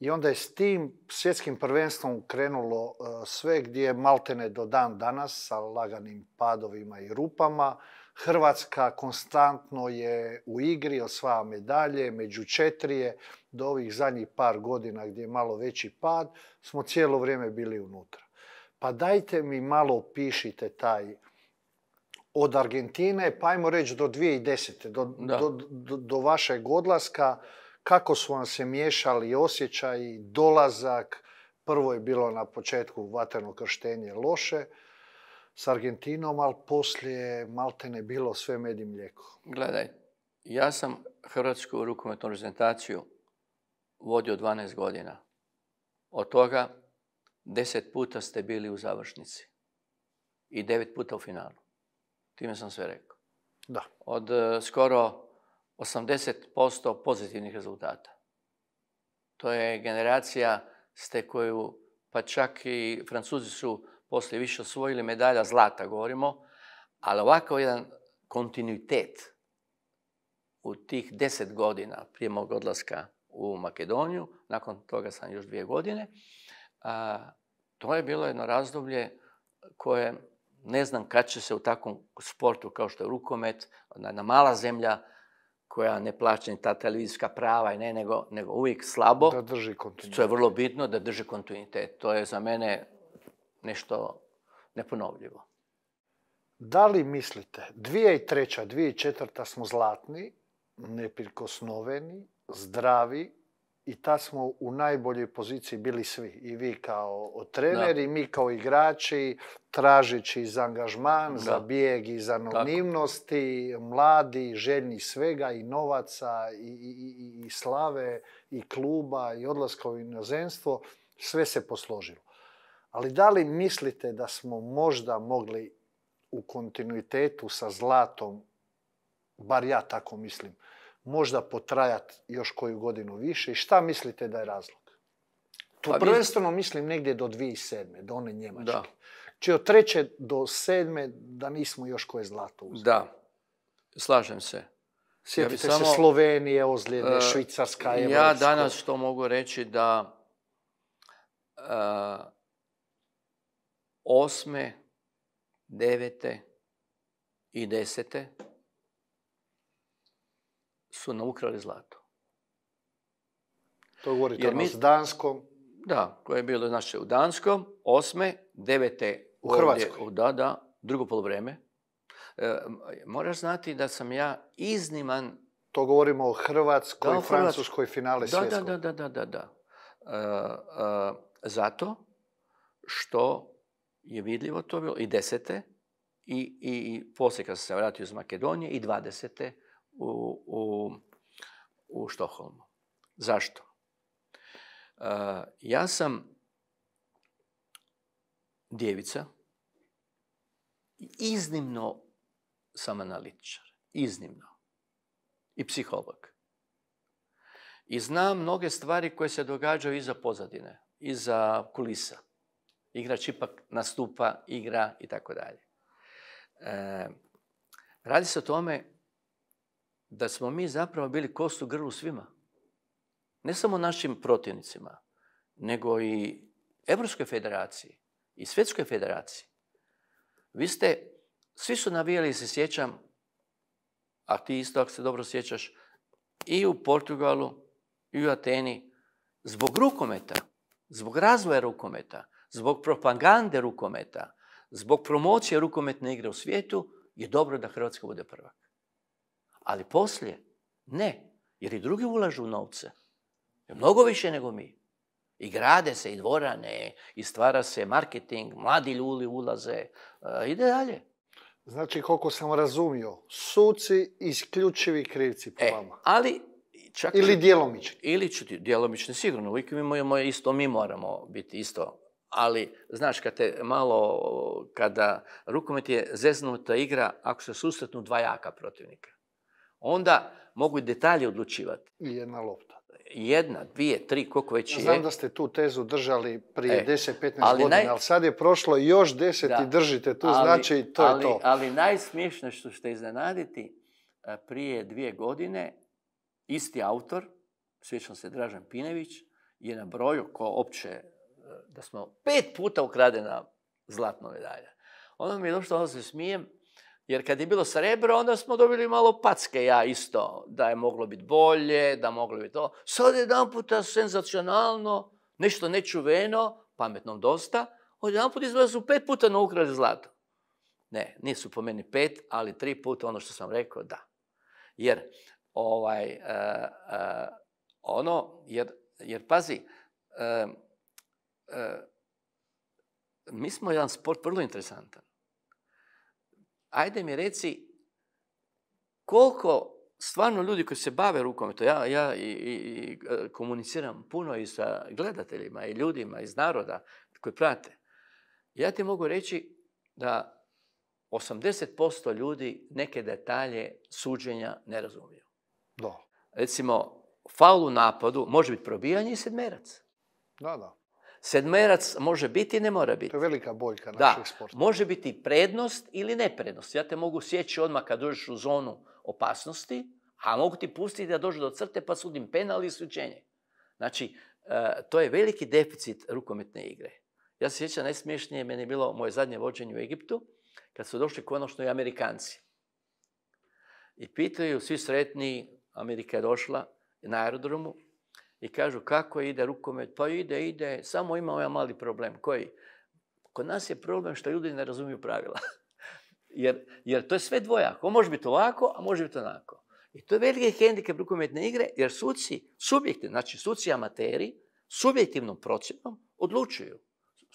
i onda je s tim svjetskim prvenstvom krenulo eh, sve gdje je maltene do dan danas sa laganim padovima i rupama. Hrvatska konstantno je u igri, osvaja medalje, među četiri do ovih zadnjih par godina gdje je malo veći pad, smo cijelo vrijeme bili unutra. Pa dajte mi malo opišite taj od Argentine, pa ajmo reći do 2010. Do, do, do, do vašeg odlaska, kako su vam se miješali osjećaj, dolazak, prvo je bilo na početku vatreno krštenje loše s Argentinom, ali poslije ne bilo sve med i mlijeko. Gledaj, ja sam Hrvatsku rukometnu reprezentaciju vodio 12 godina. Od toga 10 puta ste bili u završnici i 9 puta u finalu. Time sam sve rekao. Da. Od e, skoro 80% pozitivnih rezultata. To je generacija ste koju, pa čak i Francuzi su poslije više osvojili medalja zlata, govorimo, ali ovakav jedan kontinuitet u tih deset godina prije mog odlaska u Makedoniju, nakon toga sam još dvije godine, to je bilo jedno razdoblje koje ne znam kad će se u takvom sportu kao što je rukomet, na mala zemlja koja ne plaća ni ta televizijska prava i ne, nego, nego uvijek slabo. Da drži kontinuitet. To je vrlo bitno, da drži kontinuitet. To je za mene nešto neponovljivo. Da li mislite, i četvrta smo zlatni, neprikosnoveni, zdravi, i tad smo u najboljoj poziciji bili svi. I vi kao treneri, i mi kao igrači, tražeći za angažman, za bijeg za anonimnosti, mladi, željni svega i novaca i, i slave i kluba i odlaska u inozemstvo, sve se posložilo. Ali da li mislite da smo možda mogli u kontinuitetu sa Zlatom, bar ja tako mislim, možda potrajat još koju godinu više i šta mislite da je razlog? Tu pa prvenstveno mislim negdje do 2007. do one Njemačke. Da. Či znači, od treće do sedme da nismo još koje zlato uzeli. Da, slažem se. Sjetite ja se Slovenije, ozljede, e, Švicarska, Evropska. Ja danas što mogu reći da uh, osme, devete i desete su nam ukrali zlato. To govorite mi... s Danskom? Da, koje je bilo znači, u Danskom, osme, devete u Hrvatskoj. Da, da, drugo polovreme. E, moraš znati da sam ja izniman... To govorimo o Hrvatskoj, Francuskoj finale da, Da, da, da, da, da. E, e, zato što je vidljivo to bilo i desete, i, i, i poslije kad sam se vratio iz Makedonije i dvadesete, u, u, u Štoholmu. Zašto? E, ja sam djevica, iznimno sam analitičar, iznimno. I psiholog. I znam mnoge stvari koje se događaju iza pozadine, iza kulisa. Igrač ipak nastupa, igra i tako dalje. E, radi se o tome da smo mi zapravo bili kost u grlu svima. Ne samo našim protivnicima, nego i Evropskoj federaciji i Svjetskoj federaciji. Vi ste, svi su navijali, se sjećam, a ti isto ako se dobro sjećaš, i u Portugalu, i u Ateni, zbog rukometa, zbog razvoja rukometa, zbog propagande rukometa, zbog promocije rukometne igre u svijetu, je dobro da Hrvatska bude prva. Ali poslije, ne, jer i drugi ulažu u novce. Mnogo više nego mi. I grade se, i dvorane, i stvara se marketing, mladi ljudi ulaze, e, ide dalje. Znači, koliko sam razumio, suci isključivi krivci po e, vama. Ali, čak ili djelomični. Ili djelomični sigurno, uvijek mi imamo isto, mi moramo biti isto. Ali, znaš, kad te malo, kada rukomet je zeznuta igra, ako se susretnu dva jaka protivnika onda mogu detalje odlučivati. I jedna lopta. Jedna, dvije, tri, koliko već je. Znam da ste tu tezu držali prije 10-15 e, godina, ali sad je prošlo još 10 i držite tu, znači to je to. Ali najsmiješnije što ste iznenaditi, e, prije dvije godine isti autor, sjećam se Dražan Pinević, je na broju ko opće e, da smo pet puta ukradena zlatna medalja. Onda mi je došlo, onda se smijem, jer kad je bilo srebro, onda smo dobili malo packe ja isto, da je moglo biti bolje, da moglo biti to. Sad jedan puta senzacionalno, nešto nečuveno, pametnom dosta, jedan put izgleda su pet puta na ukrali zlato. Ne, nisu po meni pet, ali tri puta ono što sam rekao, da. Jer, ovaj, eh, eh, ono, jer, pazi, eh, mi smo jedan sport vrlo interesantan ajde mi reci koliko stvarno ljudi koji se bave rukometom, ja, ja i, i, e, komuniciram puno i sa gledateljima i ljudima iz naroda koji prate, ja ti mogu reći da 80% ljudi neke detalje suđenja ne razumiju. Da. Recimo, faul napadu može biti probijanje i sedmerac. Da, da. Sedmerac može biti i ne mora biti. To je velika boljka našeg sporta. Da, može biti prednost ili neprednost. Ja te mogu sjeći odmah kad dođeš u zonu opasnosti, a mogu ti pustiti da dođu do crte pa sudim penal i isključenje. Znači, e, to je veliki deficit rukometne igre. Ja se sjećam, najsmiješnije meni je bilo moje zadnje vođenje u Egiptu, kad su došli konačno i Amerikanci. I pitaju, svi sretni, Amerika je došla na aerodromu, i kažu kako ide rukomet, pa ide, ide, samo ima ovaj mali problem. Koji? Kod nas je problem što ljudi ne razumiju pravila. <laughs> jer, to je sve dvojako. Može biti ovako, a može biti onako. I to je veliki hendikep rukometne igre, jer suci, subjekti, znači suci amateri, subjektivnom procjenom odlučuju.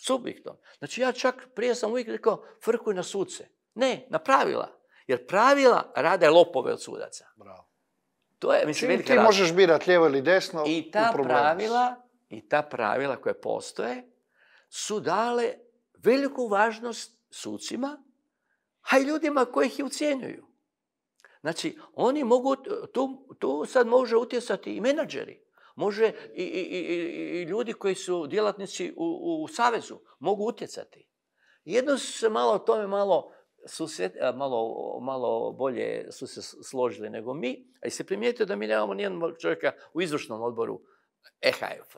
Subjektom. Znači ja čak prije sam uvijek rekao frkuj na suce. Ne, na pravila. Jer pravila rade lopove od sudaca. Bravo. To je, mislim, Ti možeš birati lijevo ili desno I ta pravila, i ta pravila koje postoje su dale veliku važnost sucima, a i ljudima koji ih ucijenjuju. Znači, oni mogu, tu, sad može utjecati i menadžeri, može i, ljudi koji su djelatnici u, u Savezu, mogu utjecati. Jedno se malo o tome malo su malo, malo bolje su se složili nego mi, a i se primijetio da mi nemamo nijednog čovjeka u izvršnom odboru ehf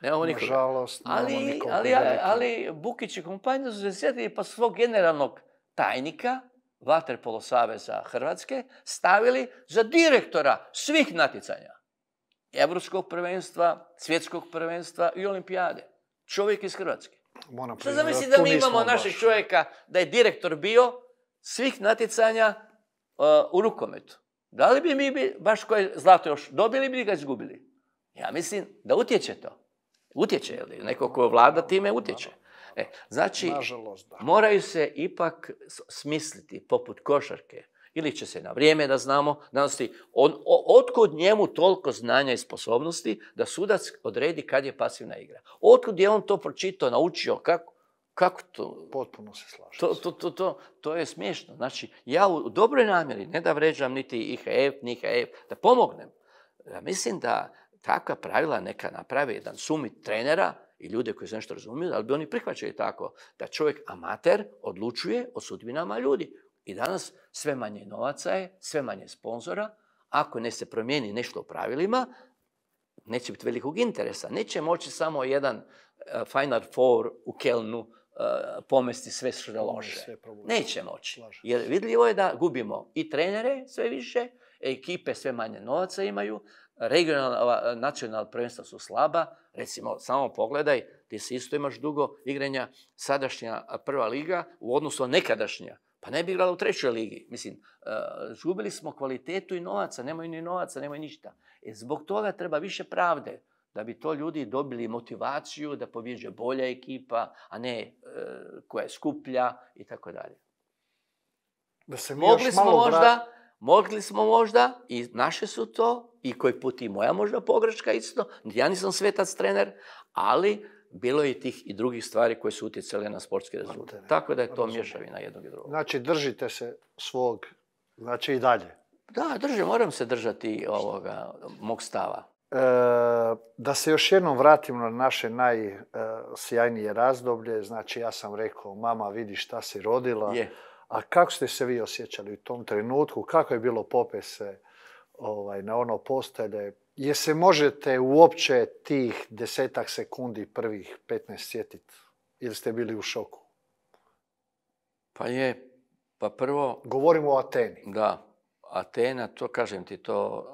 Nemamo nikoga. Nažalost, ali, nikoga ali, ali, Bukić i kompanija su se sjetili pa svog generalnog tajnika Vaterpolo Saveza Hrvatske stavili za direktora svih naticanja. Evropskog prvenstva, svjetskog prvenstva i olimpijade. Čovjek iz Hrvatske moram da mi imamo našeg čovjeka da je direktor bio svih natjecanja uh, u rukometu. Da li bi mi baš koje zlato još dobili bi ga izgubili? Ja mislim da utječe to. Utječe, ili neko ko vlada time utječe. E, znači, moraju se ipak smisliti, poput košarke, ili će se na vrijeme da znamo on, otkud njemu toliko znanja i sposobnosti da sudac odredi kad je pasivna igra. Otkud je on to pročitao, naučio, kako? Kako to? Potpuno se slažem. To, to, to, to, to je smiješno. Znači, ja u dobroj namjeri, ne da vređam niti IHF, ni IHF, da pomognem. Ja mislim da takva pravila neka naprave jedan sumit trenera i ljude koji se nešto razumiju, ali bi oni prihvaćali tako da čovjek amater odlučuje o sudbinama ljudi i danas sve manje novaca je, sve manje sponzora. Ako ne se promijeni nešto u pravilima, neće biti velikog interesa. Neće moći samo jedan e, Final Four u Kelnu e, pomesti sve što loše. Neće moći. Jer vidljivo je da gubimo i trenere sve više, ekipe sve manje novaca imaju, regionalna, nacionalna prvenstva su slaba. Recimo, samo pogledaj, ti si isto imaš dugo igranja, sadašnja prva liga u odnosu nekadašnja. Pa ne bi igrala u trećoj ligi. Mislim, žubili eh, smo kvalitetu i novaca, nemaju ni novaca, nemaju ništa. E, zbog toga treba više pravde da bi to ljudi dobili motivaciju da pobjeđe bolja ekipa, a ne eh, koja je skuplja i tako dalje. Da se mogli smo možda, mogli smo možda i naše su to i koji put i moja možda pogreška isto. Ja nisam svetac trener, ali bilo je i tih i drugih stvari koje su utjecale na sportske rezultate. Tako da je to mješavina jednog i drugog. Znači, držite se svog, znači i dalje. Da, držim, moram se držati ovoga, mog stava. E, da se još jednom vratim na naše najsjajnije razdoblje, znači ja sam rekao, mama vidi šta si rodila. Je. A kako ste se vi osjećali u tom trenutku? Kako je bilo popese ovaj, na ono postelje? je se možete uopće tih desetak sekundi prvih 15 sjetiti? Ili ste bili u šoku? Pa je, pa prvo... Govorimo o Ateni. Da, Atena, to kažem ti, to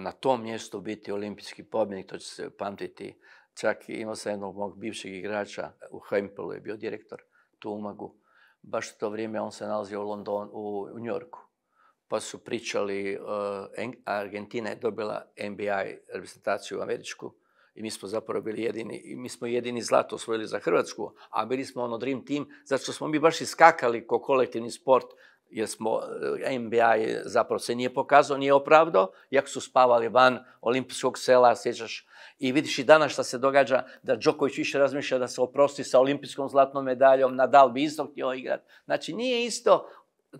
na tom mjestu biti olimpijski pobjednik, to će se pamtiti. Čak imao sam jednog mog bivšeg igrača, u Hempelu je bio direktor, tu umagu. Baš u to vrijeme on se nalazio u, Londonu, u, u Njorku pa su pričali, eh, Argentina je dobila NBI reprezentaciju američku i mi smo zapravo bili jedini, mi smo jedini zlato osvojili za Hrvatsku, a bili smo ono dream team, zato što smo mi baš iskakali ko kolektivni sport, jer smo, eh, NBA zapravo se nije pokazao, nije opravdao, jak su spavali van olimpijskog sela, sjećaš, i vidiš i danas šta se događa, da Đoković više razmišlja da se oprosti sa olimpijskom zlatnom medaljom, Nadal bi isto htio igrat. Znači, nije isto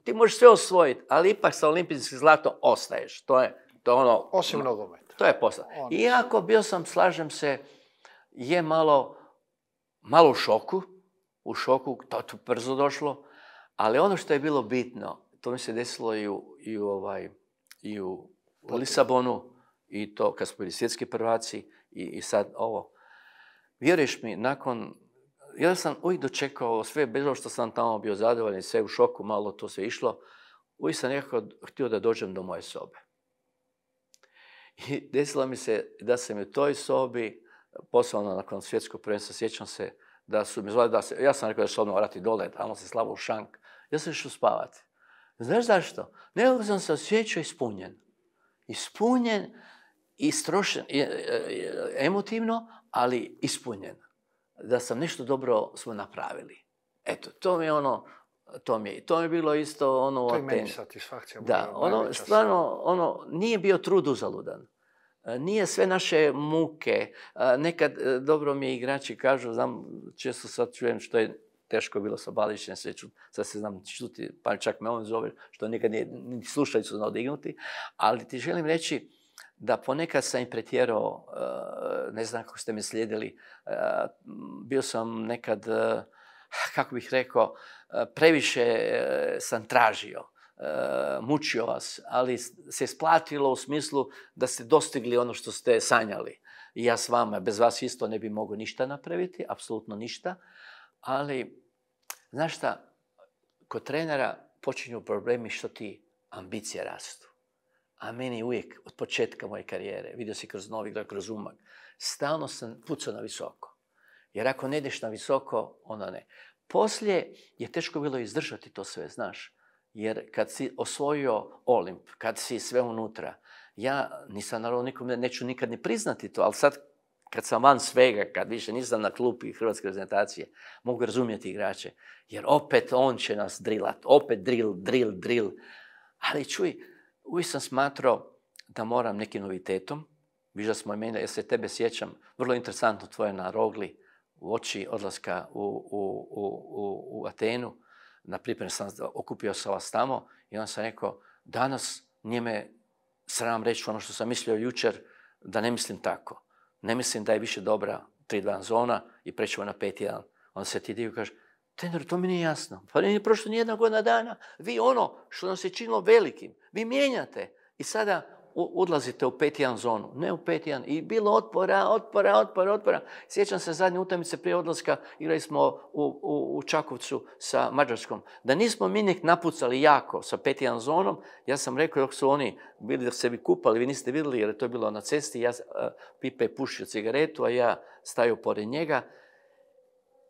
ti možeš sve osvojiti, ali ipak sa olimpijskim zlatom ostaješ. To je, to ono... Osim nogometa. To je posao. Iako bio sam, slažem se, je malo, malo u šoku, u šoku, to tu brzo došlo, ali ono što je bilo bitno, to mi se desilo i u, ovaj, i u Lisabonu, i to kad smo bili svjetski prvaci, i, i sad ovo. Vjeruješ mi, nakon ja sam uvijek dočekao sve, ovo što sam tamo bio zadovoljan, sve u šoku, malo to se išlo, uvijek sam nekako htio da dođem do moje sobe. I <laughs> desilo mi se da sam u toj sobi, poslovno nakon svjetskog prvenstva, sjećam se da su mi zvali da se, ja sam rekao da se odmah vrati dole, tamo se slavo u šank, ja sam išao spavati. Znaš zašto? Nekako sam se osjećao ispunjen. Ispunjen, istrošen, e, e, emotivno, ali ispunjen da sam nešto dobro smo napravili. Eto, to mi je ono, to mi je, to mi je bilo isto ono... To je meni satisfakcija. Da, ono, stvarno, ono, nije bio trud uzaludan. E, nije sve naše muke. E, nekad, e, dobro mi igrači kažu, znam, često sad čujem što je teško bilo sa Balićem, sve sad se znam čuti, pa čak me on zove, što nikad nije, ni slušali su odignuti, ali ti želim reći, da ponekad sam im pretjerao, eh, ne znam kako ste me slijedili, eh, bio sam nekad, eh, kako bih rekao, previše sam tražio, mučio vas, ali se splatilo u smislu da ste dostigli ono što ste sanjali. I ja s vama, bez vas isto ne bi mogao ništa napraviti, apsolutno ništa, ali, znaš šta, kod trenera počinju problemi što ti ambicije rastu a meni uvijek od početka moje karijere, vidio si kroz novi, kroz umak, stalno sam pucao na visoko. Jer ako ne ideš na visoko, onda ne. Poslije je teško bilo izdržati to sve, znaš. Jer kad si osvojio Olimp, kad si sve unutra, ja nisam naravno nikom neću nikad ni priznati to, ali sad kad sam van svega, kad više nisam na klupi hrvatske reprezentacije, mogu razumjeti igrače. Jer opet on će nas drilat, opet drill, drill, drill. Ali čuj, uvijek sam smatrao da moram nekim novitetom. Vižda smo mene, ja se tebe sjećam, vrlo interesantno tvoje na rogli u oči odlaska u, Atenu. Na pripremu sam okupio sa vas tamo i on sam rekao, danas nije me sram reći ono što sam mislio jučer, da ne mislim tako. Ne mislim da je više dobra 3-2 zona i prećemo na 5-1. Onda se ti dio kaže, Tender, to mi nije jasno. Pa nije prošlo jedna godina dana. Vi ono što nam se činilo velikim, vi mijenjate. I sada odlazite u petijan zonu, ne u petijan. I bilo otpora, otpora, otpora, otpora. Sjećam se zadnje utamice prije odlaska, igrali smo u, Čakovcu sa Mađarskom. Da nismo mi nek napucali jako sa petijan zonom, ja sam rekao, dok su oni bili da se bi kupali, vi niste vidjeli jer je to bilo na cesti, ja, eh, Pipe je pušio cigaretu, a ja staju pored njega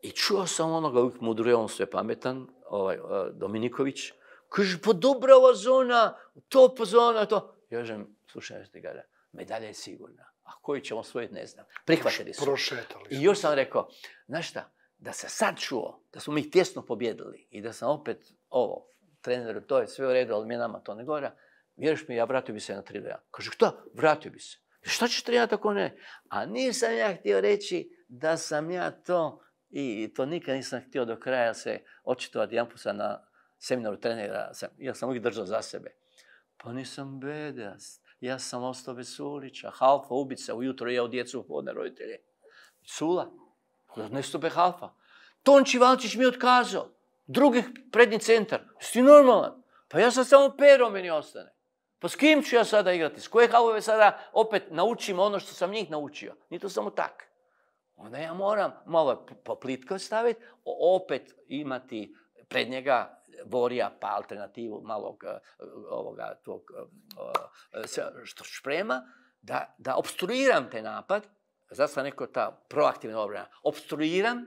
i čuo sam onoga, uvijek mudruje, on sve pametan, ovaj, Dominiković. Kaže, pa dobra ova zona, to pozona zona, to. Ja žem, slušaj, medalja je sigurna. A koji ćemo osvojiti, ne znam. Prihvatili su. Prošetali I još sam rekao, znaš šta, da se sad čuo, da smo mi tjesno pobjedili i da sam opet ovo, trener, to je sve u redu, ali mi nama to ne gora, vjeriš mi, ja vratio bi se na 3 do Kaže, šta? Vratio bi se. Šta ćeš trenirati ako ne? A nisam ja htio reći da sam ja to i to nikad nisam htio do kraja se očitovati jedan put sam na seminaru trenera, ja sam uvijek držao za sebe. Pa nisam bedas, ja sam ostao bez Sulića, halfa ubica, ujutro u djecu u podne roditelje. Sula, ne be halfa. Tonči Valčić mi je otkazao, drugi prednji centar, si normalan. Pa ja sam samo pero meni ostane. Pa s kim ću ja sada igrati? S koje halove sada opet naučim ono što sam njih naučio? Nije to samo tak. Onda ja moram malo poplitko staviti, opet imati pred njega vorija pa alternativu malog e, ovoga tog e, e, što šprema, da, da obstruiram te napad, zato neko ta proaktivna obrana, obstruiram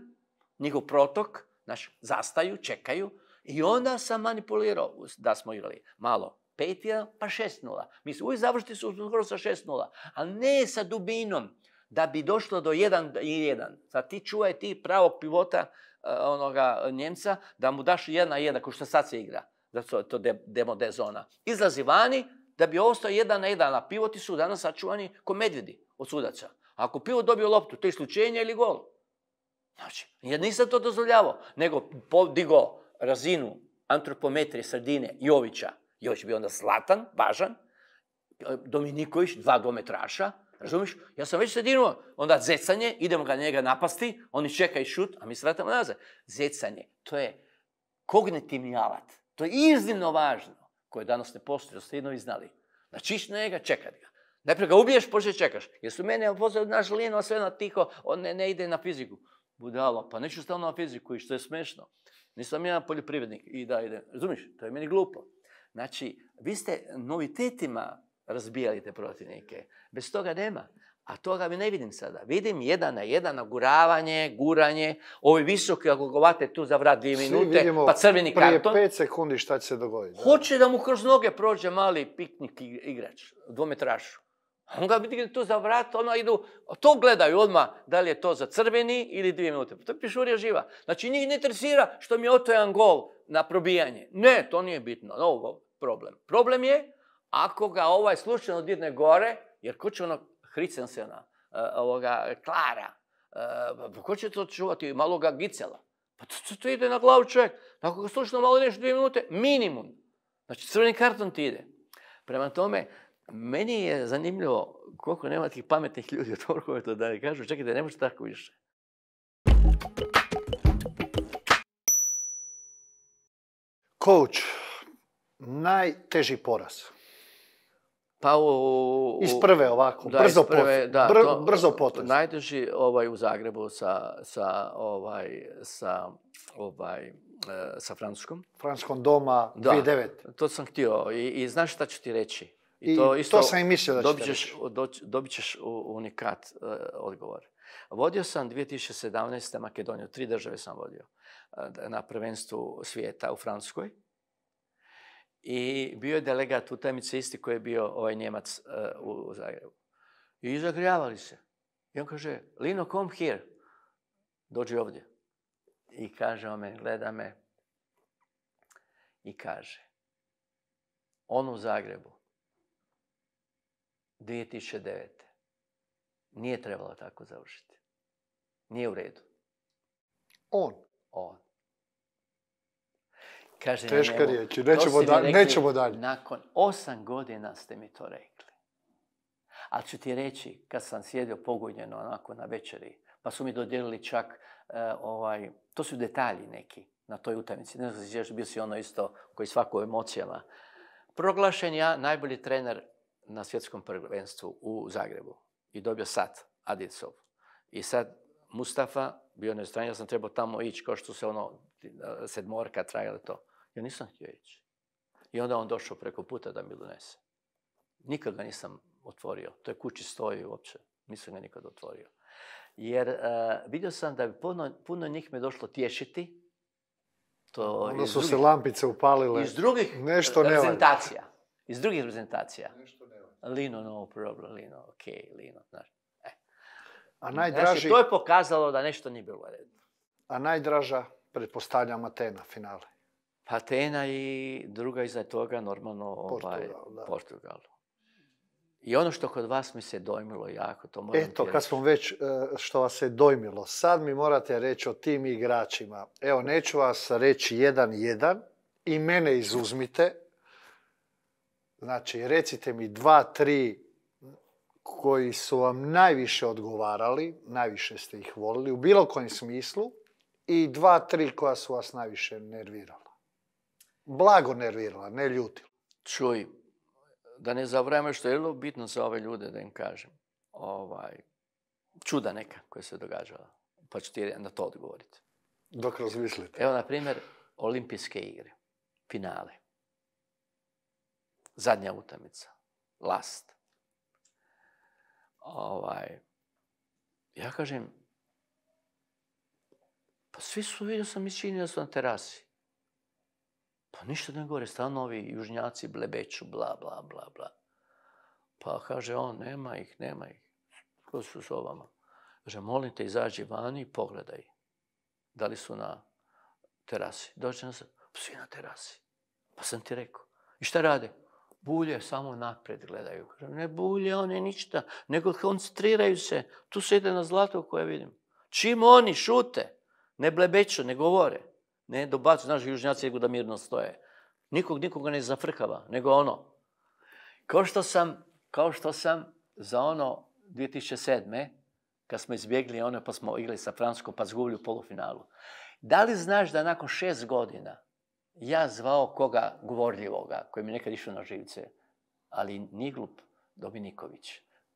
njihov protok, naš, zastaju, čekaju i onda sam manipulirao da smo igrali malo 5 pa 6-0. Mi uvijek završiti su skoro sa 6-0, ali ne sa dubinom, da bi došlo do 1 i 1. Sad ti čuvaj ti pravog pivota e, onoga Njemca da mu daš jedna na 1, ko što sad se igra. Zato je to demo de zona. Izlazi vani da bi ostao jedan na 1, a pivoti su danas sačuvani ko medvjedi od sudaca. Ako pivot dobio loptu, to je slučenje ili gol. Znači, ja nisam to dozvoljavao, nego podigo razinu antropometrije sredine Jovića. Jović bi onda zlatan, važan, Dominiković, dva dometraša, razumiš Ja sam već sredinuo. Onda zecanje, idemo ga njega napasti, oni čeka šut, a mi se vratimo nazad. Zecanje, to je kognitivni alat. To je iznimno važno, koje danas ne postoji, ste jedno i znali. Znači, na njega, čekaj ga. Najprije ga ubiješ, poslije čekaš. Jer su mene pozvali na žlinu, a sve na tiho, on ne, ide na fiziku. Budalo, pa neću stalno na fiziku i što je smešno. Nisam ja poljoprivrednik i da ide. Razumiješ? To je meni glupo. Znači, vi ste novitetima razbijali te protivnike. Bez toga nema. A toga mi ne vidim sada. Vidim jedan na jedan naguravanje, guranje. Ovi visoki ako govate tu za vrat dvije minute, pa crveni prije vidimo prije pet sekundi šta će se dogoditi. Hoće da mu kroz noge prođe mali piknik igrač, dvometrašu. On ga vidi tu za vrat, ono idu, to gledaju odmah, da li je to za crveni ili dvije minute. Pa to je pišurija živa. Znači njih ne interesira što mi je otojan gol na probijanje. Ne, to nije bitno, Ovo problem. Problem je ako ga ovaj slučajno dirne gore, jer ko će onog Hricensena, e, ovoga Klara, e, pa ko će to čuvati maloga Gicela? Pa to, ide na glavu čovjek. Ako ga slučajno malo nešto, dvije minute, minimum. Znači crveni karton ti ide. Prema tome, meni je zanimljivo koliko nema tih pametnih ljudi od to da ne kažu čekajte, ne možete tako više. Coach, najteži poraz. Pa u, iz prve ovako, brzo, prve, pot, da, brzo potres. Ovaj, u Zagrebu sa, sa, ovaj, ovaj, e, Francuskom. doma to sam htio I, znaš šta ću ti reći. I, to, isto, sam i mislio da dobit ćeš, reći. Dobit ćeš unikat e, odgovor. Vodio sam 2017. Makedoniju, tri države sam vodio e, na prvenstvu svijeta u Francuskoj i bio je delegat utajmice isti koji je bio ovaj Njemac e, u Zagrebu. I zagrijavali se. I on kaže, Lino, come here. Dođi ovdje. I kaže on me, gleda me. I kaže, on u Zagrebu, 2009. Nije trebalo tako završiti. Nije u redu. On? On. Kaže Teška riječ, nećemo, dalje. Nakon osam godina ste mi to rekli. Ali ću ti reći, kad sam sjedio pogodnjeno onako na večeri, pa su mi dodijelili čak, e, ovaj, to su detalji neki na toj utajnici. Ne znam znači, bio si ono isto koji svako u emocijama. Proglašen ja najbolji trener na svjetskom prvenstvu u Zagrebu. I dobio sat, adicov I sad Mustafa bio na strani, ja sam trebao tamo ići, kao što se ono sedmorka trajala to. Ja nisam htio ići. I onda on došao preko puta da mi donese. Nikad ga nisam otvorio. To je kući stoji uopće. Nisam ga nikad otvorio. Jer e, vidio sam da bi puno, puno njih me došlo tješiti. To ono su se lampice upalile. Iz drugih Nešto prezentacija. Iz drugih prezentacija. Nešto Lino, no problem. Lino, ok, Lino. Znaš. E. A najdraži... to je pokazalo da nešto nije bilo redno. A najdraža, pretpostavljam, Atena, finale. Atena i druga iza toga, normalno ovaj, Portugal, I ono što kod vas mi se dojmilo jako, to moram Eto, kad smo već e, što vas se dojmilo, sad mi morate reći o tim igračima. Evo, neću vas reći jedan jedan i mene izuzmite. Znači, recite mi dva, tri koji su vam najviše odgovarali, najviše ste ih volili u bilo kojem smislu i dva, tri koja su vas najviše nervirala blago nervirala, ne ljutila. Čuj, da ne zavrame što je bilo bitno za ove ljude, da im kažem. Ovaj, čuda neka koja se događala. Pa ću ti na to odgovoriti. Dok razmislite. Evo, na primjer, olimpijske igre. Finale. Zadnja utamica. Last. Ovaj, ja kažem, pa svi su, vidio sam, mi da su na terasi. Pa ništa ne govore, stalno ovi južnjaci blebeću, bla, bla, bla, bla. Pa kaže on, nema ih, nema ih. Ko su s ovama? Kaže, molim te, izađi vani i pogledaj. Da li su na terasi? Dođe nas, svi na terasi. Pa sam ti rekao. I šta rade? Bulje samo napred gledaju. ne bulje one ništa, nego koncentriraju se. Tu se ide na zlato koje vidim. Čim oni šute, ne blebeću, ne govore. Ne dobacu, znaš, južnjaci da mirno stoje. Nikog, nikoga ne zafrkava, nego ono. Kao što sam, kao što sam za ono 2007. kad smo izbjegli ono pa smo igrali sa Francuskom pa zgubili u polufinalu. Da li znaš da nakon šest godina ja zvao koga govorljivoga, koji mi nekad išao na živce, ali ni glup, Dominiković.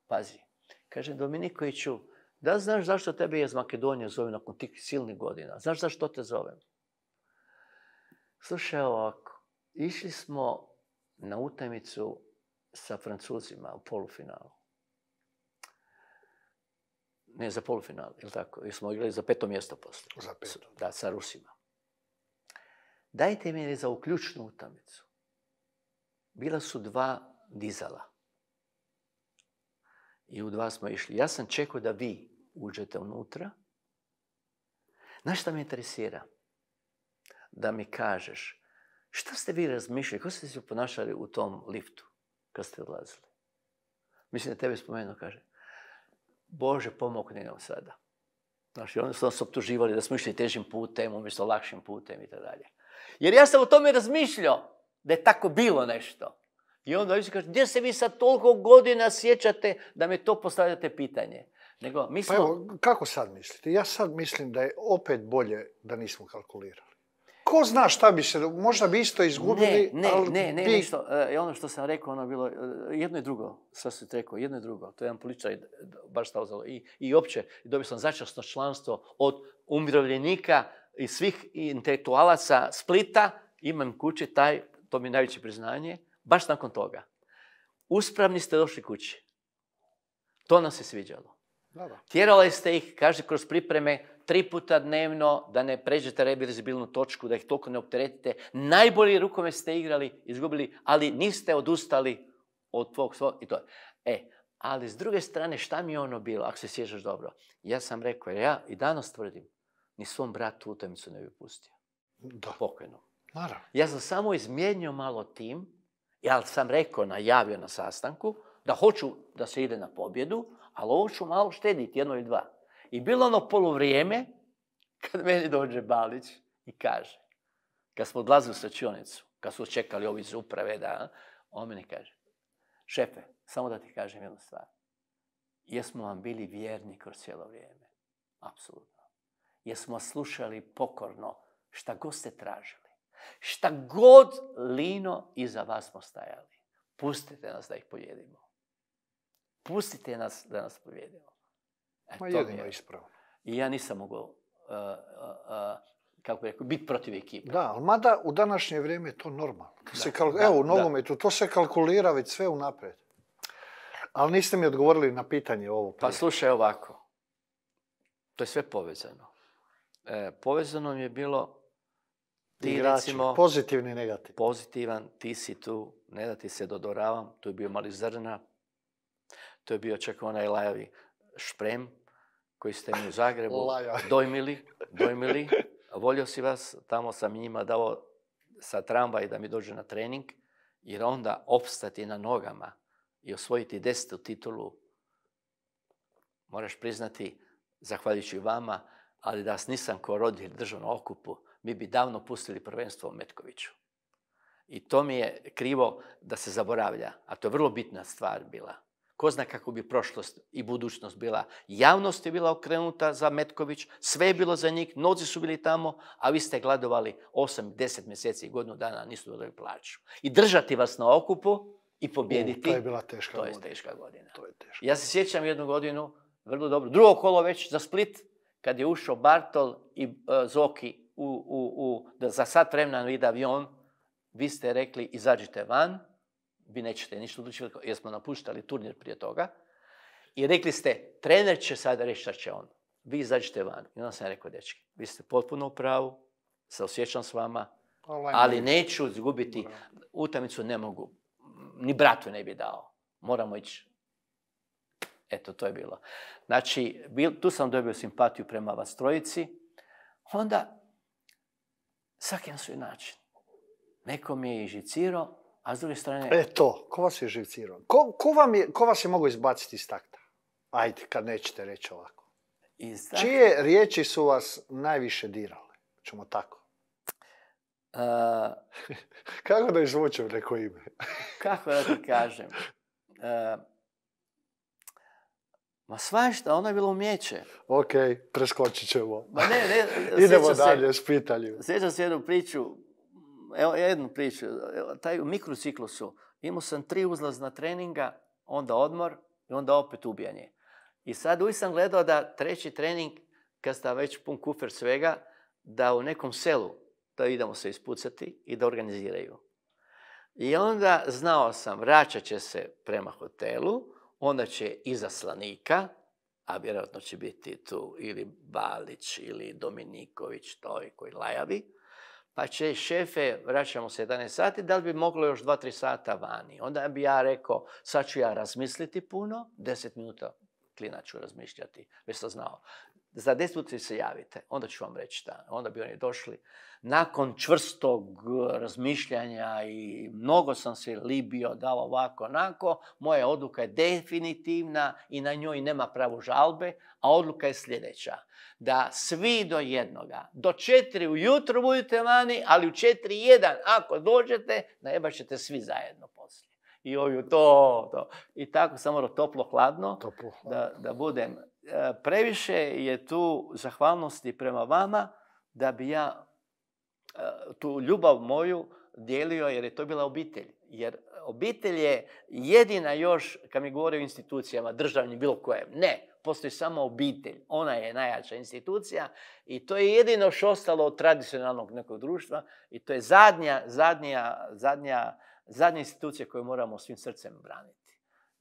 Pazi, kaže Dominikoviću, da znaš zašto tebe je iz Makedonije zove nakon tih silnih godina? Znaš zašto te zovem? Slušaj ovako, išli smo na utajmicu sa Francuzima u polufinalu. Ne, za polufinal, je tako? Jer smo igrali za peto mjesto posle. Za peto. Da, sa Rusima. Dajte mi za uključnu utamicu. Bila su dva dizala. I u dva smo išli. Ja sam čekao da vi uđete unutra. Znaš šta me interesira? da mi kažeš šta ste vi razmišljali, kako ste se ponašali u tom liftu kad ste odlazili? Mislim da tebe spomenuo, kaže, Bože, pomogni nam sada. Znači, oni su nas optuživali da smo išli težim putem, umjesto lakšim putem i tako dalje. Jer ja sam o tome razmišljao da je tako bilo nešto. I onda se kaže, gdje se vi sad toliko godina sjećate da mi to postavljate pitanje? Nego, Pa evo, kako sad mislite? Ja sad mislim da je opet bolje da nismo kalkulirali. Ko zna šta bi se, možda bi isto izgubili, ne, ne, ne, ne, e, ono što sam rekao, ono bilo, e, jedno i drugo, sad sam rekao, jedno i drugo, to je jedan političar e, baš šta i i, i opće, dobio sam začasno članstvo od umirovljenika i svih intelektualaca Splita, imam kući taj, to mi je najveće priznanje, baš nakon toga. Uspravni ste došli kući. To nam se sviđalo. Tjerali ste ih, kaže, kroz pripreme, tri puta dnevno, da ne pređete reverzibilnu točku, da ih toliko ne opteretite. Najbolji rukome ste igrali, izgubili, ali niste odustali od tvog svog i to. je. E, ali s druge strane, šta mi je ono bilo, ako se sjećaš dobro? Ja sam rekao, ja i danas tvrdim, ni svom bratu utajmicu ne bi pustio. Da. Pokojno. Naravno. Ja sam samo izmijenio malo tim, ja sam rekao, najavio na sastanku, da hoću da se ide na pobjedu, ali ovo ću malo štediti, jedno ili dva. I bilo ono poluvrijeme kad meni dođe Balić i kaže, kad smo odlazili u sačionicu, kad su čekali ovi iz uprave, da, on meni kaže, šepe, samo da ti kažem jednu stvar. Jesmo vam bili vjerni kroz cijelo vrijeme. Apsolutno. Jesmo slušali pokorno šta god ste tražili. Šta god lino iza vas smo stajali. Pustite nas da ih pojedimo. Pustite nas da nas pojedimo. E, Ma jedino I ja nisam mogao, uh, uh, uh, kako rekao, biti protiv ekipe. Da, ali mada u današnje vrijeme je to normalno. se Evo, u nogometu, to se kalkulira već sve unaprijed. Ali niste mi odgovorili na pitanje ovo. Pa slušaj ovako, to je sve povezano. E, povezano mi je bilo ti recimo... Pozitivni i negativni. Pozitivan, ti si tu, ne da ti se dodoravam, tu je bio mali zrna, to je bio čak onaj lajavi šprem, koji ste mi u Zagrebu <laughs> dojmili, dojmili. <laughs> Volio si vas, tamo sam njima dao sa tramvaj da mi dođe na trening, jer onda opstati na nogama i osvojiti desetu titulu, moraš priznati, zahvaljujući vama, ali da vas nisam ko rodil držao okupu, mi bi davno pustili prvenstvo u Metkoviću. I to mi je krivo da se zaboravlja, a to je vrlo bitna stvar bila. Ko zna kako bi prošlost i budućnost bila. Javnost je bila okrenuta za Metković, sve je bilo za njih, noci su bili tamo, a vi ste gladovali 8-10 mjeseci i godinu dana, nisu dobili plaću. I držati vas na okupu i pobjediti. to je bila teška to je Teška godina. To Ja se sjećam jednu godinu, vrlo dobro, drugo kolo već za Split, kad je ušao Bartol i e, Zoki u, za sat vremena ide avion, vi ste rekli izađite van, vi nećete ništa odlučiti jer smo napuštali turnir prije toga. I rekli ste, trener će sada reći šta će on. Vi izađite van. I onda sam rekao, dečki, vi ste potpuno u pravu, se s vama, ovaj ali neću izgubiti, utamicu, ne mogu. Ni bratu ne bi dao. Moramo ići. Eto, to je bilo. Znači, tu sam dobio simpatiju prema vas trojici. Onda, svaki na svoj način. Neko mi je ižicirao, a s druge strane... E to, ko vas je živcirao? Ko, vas je mogao izbaciti iz takta? Ajde, kad nećete reći ovako. Iz Čije riječi su vas najviše dirale? Čemo tako. E- <laughs> kako da izvučem neko ime? <laughs> kako da ti kažem? Uh, ma svašta, ono je bilo umjeće. Ok, preskočit ćemo. Ma ne, ne, <laughs> Idemo dalje s pitanjem. Sjećam se jednu priču, evo jednu priču, taj u mikrociklusu imao sam tri uzlazna treninga, onda odmor i onda opet ubijanje. I sad uvijek sam gledao da treći trening, kad sta već pun kufer svega, da u nekom selu da idemo se ispucati i da organiziraju. I onda znao sam, vraćat će se prema hotelu, onda će iza slanika, a vjerojatno će biti tu ili Balić ili Dominiković, to koji lajavi, pa će šefe, vraćamo se 11 sati, da li bi moglo još 2-3 sata vani? Onda bi ja rekao, sad ću ja razmisliti puno, 10 minuta klina ću razmišljati, već sam znao za deset se javite, onda ću vam reći da. Onda bi oni došli. Nakon čvrstog e, razmišljanja i mnogo sam se libio, dao ovako, onako, moja odluka je definitivna i na njoj nema pravo žalbe, a odluka je sljedeća. Da svi do jednoga, do četiri ujutro budete vani, ali u četiri jedan, ako dođete, najebat ćete svi zajedno poslije. I oju to, to. I tako sam morao toplo, hladno, da budem E, previše je tu zahvalnosti prema vama da bi ja e, tu ljubav moju dijelio jer je to bila obitelj. Jer obitelj je jedina još, kad mi govori o institucijama, državni, bilo kojem. Ne, postoji samo obitelj. Ona je najjača institucija i to je jedino što ostalo od tradicionalnog nekog društva i to je zadnja, zadnja institucija koju moramo svim srcem braniti.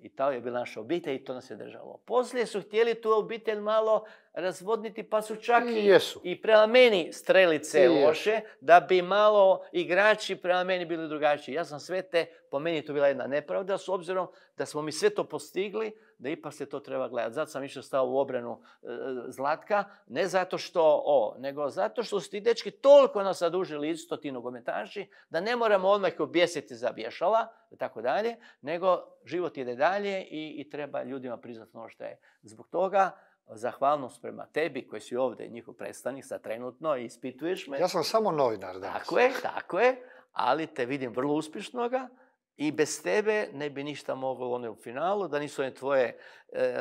I ta je bila naša obitelj i to nas je držalo. Poslije su htjeli tu obitelj malo razvodniti pa su čak i, jesu. i prema meni strelice loše da bi malo igrači prema meni bili drugačiji. Ja sam sve te, po meni je to bila jedna nepravda s obzirom da smo mi sve to postigli, da ipak se to treba gledati. Zato sam išao stao u obranu e, Zlatka, ne zato što o, nego zato što su ti dečki toliko nas zadužili isto ti nogometaši, da ne moramo odmah objesiti za bješala i tako dalje, nego život ide dalje i, treba ljudima priznati ono što je. Zbog toga, zahvalnost prema tebi koji si ovdje njihov predstavnik sa trenutno i ispituješ me. Ja sam samo novinar danas. Tako je, tako je, ali te vidim vrlo uspješnoga i bez tebe ne bi ništa moglo one u finalu, da nisu one tvoje, e,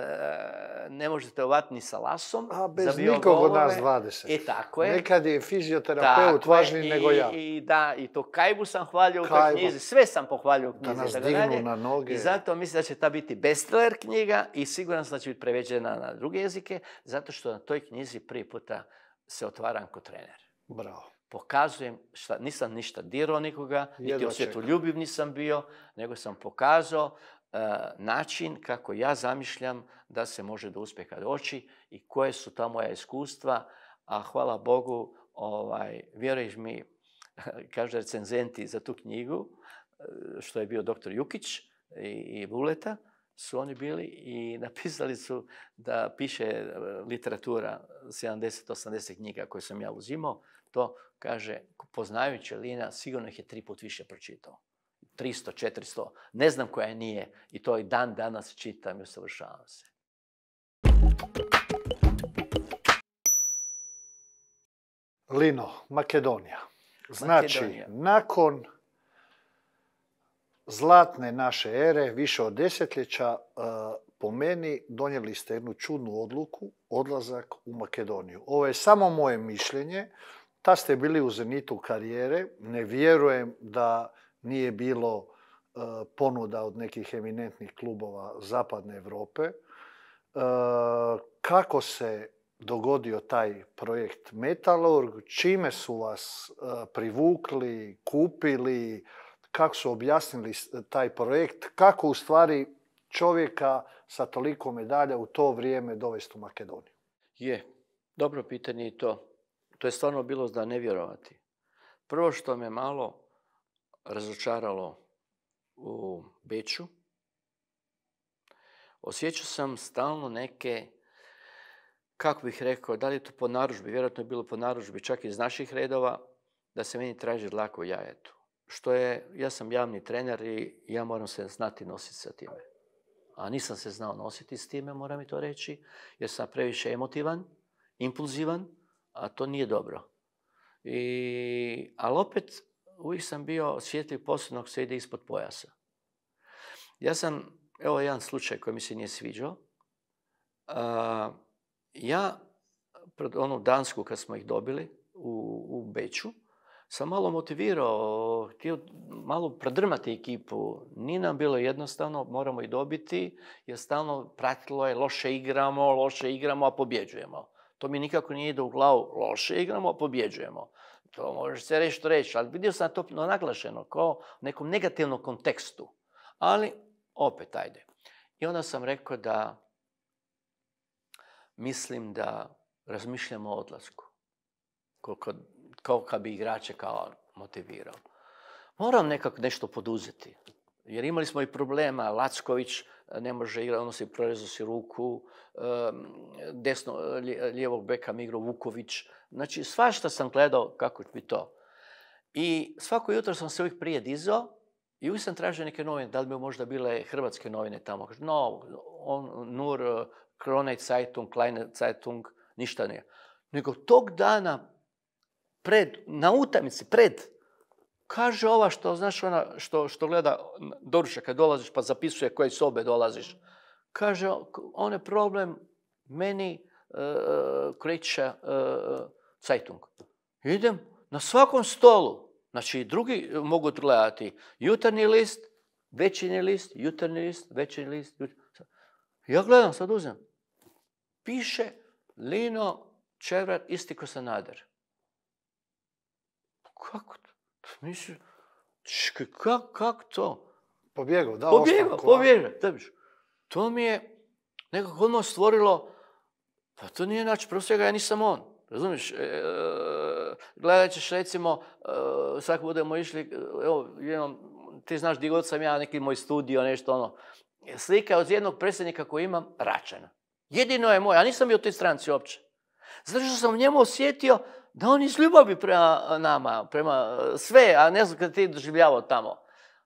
ne možete ovati ni sa lasom. A bez nikog od nas 20. I e, tako je. Nekad je fizioterapeut važniji nego ja. I da, i to Kajbu sam hvalio u toj knjizi, sve sam pohvalio u knjizi. Da nas dignu na noge. I zato mislim da će ta biti bestseller knjiga i siguran sam da će biti preveđena na druge jezike, zato što na toj knjizi prvi puta se otvaram ko trener. Bravo pokazujem, šta, nisam ništa dirao nikoga, niti osvjetoljubiv nisam bio, nego sam pokazao e, način kako ja zamišljam da se može do uspjeha doći i koje su ta moja iskustva, a hvala Bogu, ovaj, mi, <laughs> kaže recenzenti za tu knjigu, e, što je bio doktor Jukić i, i su oni bili i <laughs> napisali su da piše e, literatura 70-80 knjiga koje sam ja uzimao, to kaže, poznajući Lina, sigurno ih je tri put više pročitao. 300, 400, ne znam koja je nije. I to i dan danas čitam i usavršavam se. Lino, Makedonija. Znači, Makedonija. nakon zlatne naše ere, više od desetljeća, eh, po meni donijeli ste jednu čudnu odluku, odlazak u Makedoniju. Ovo je samo moje mišljenje. Ta ste bili u zenitu karijere. Ne vjerujem da nije bilo e, ponuda od nekih eminentnih klubova Zapadne Europe. E, kako se dogodio taj projekt Metalurg? Čime su vas e, privukli, kupili? Kako su objasnili taj projekt? Kako u stvari čovjeka sa toliko medalja u to vrijeme dovesti u Makedoniju? Je, dobro pitanje i to. To je stvarno bilo da ne vjerovati. Prvo što me malo razočaralo u Beću, osjećao sam stalno neke, kako bih rekao, da li je to po naružbi, vjerojatno je bilo po naružbi čak iz naših redova, da se meni traži u jajetu. Što je, ja sam javni trener i ja moram se znati nositi sa time a nisam se znao nositi s time, moram i to reći, jer sam previše emotivan, impulzivan, a to nije dobro. I, ali opet, uvijek sam bio osjetljiv posebno se ide ispod pojasa. Ja sam, evo jedan slučaj koji mi se nije sviđao. ja, pred onu Dansku kad smo ih dobili u, u Beću, sam malo motivirao, htio malo prodrmati ekipu. Nije nam bilo jednostavno, moramo i dobiti, jer stalno pratilo je loše igramo, loše igramo, a pobjeđujemo. To mi nikako nije ide u glavu, loše igramo, a pobjeđujemo. To može se reći, reći, ali vidio sam to naglašeno, kao u nekom negativnom kontekstu. Ali, opet, ajde. I onda sam rekao da mislim da razmišljamo o odlasku. Koliko kao kad bi igrače kao motivirao. Moram nekako nešto poduzeti. Jer imali smo i problema. Lacković e, ne može igrati, ono se prorezao si ruku. E, desno, lijevog beka mi igrao Vuković. Znači, svašta sam gledao kako bi to. I svako jutro sam se uvijek prije dizao i uvijek sam tražio neke novine. Da li bi možda bile hrvatske novine tamo? No, on, Nur, Krone Zeitung, Kleine Zeitung, ništa nije. Nego tog dana pred, na utamici, pred. Kaže ova što, znaš ona, što, što gleda doručak kad dolaziš pa zapisuje koje sobe dolaziš. Kaže, on je problem meni uh, uh, Idem na svakom stolu. Znači, drugi mogu gledati jutarnji list, većini list, jutarnji list, većini list. Ja gledam, sad uzem. Piše Lino Čevrat isti ko Sanader kako to? Misliš? kako kak to? Pobjegao, da, pobjegao, pobjegao, To mi je nekako odmah stvorilo, pa to nije način prvo svega ja nisam on, razumiješ? E, e gledat ćeš recimo, e, sad budemo išli, e, evo, jednom, ti znaš gdje god sam ja, neki moj studio, nešto ono. Slika od jednog predsjednika kojeg imam, Račana. Jedino je moj, a nisam bio u toj stranci uopće. Zato što sam njemu osjetio da on iz ljubavi prema nama, prema sve, a ne znam kada ti doživljavao tamo.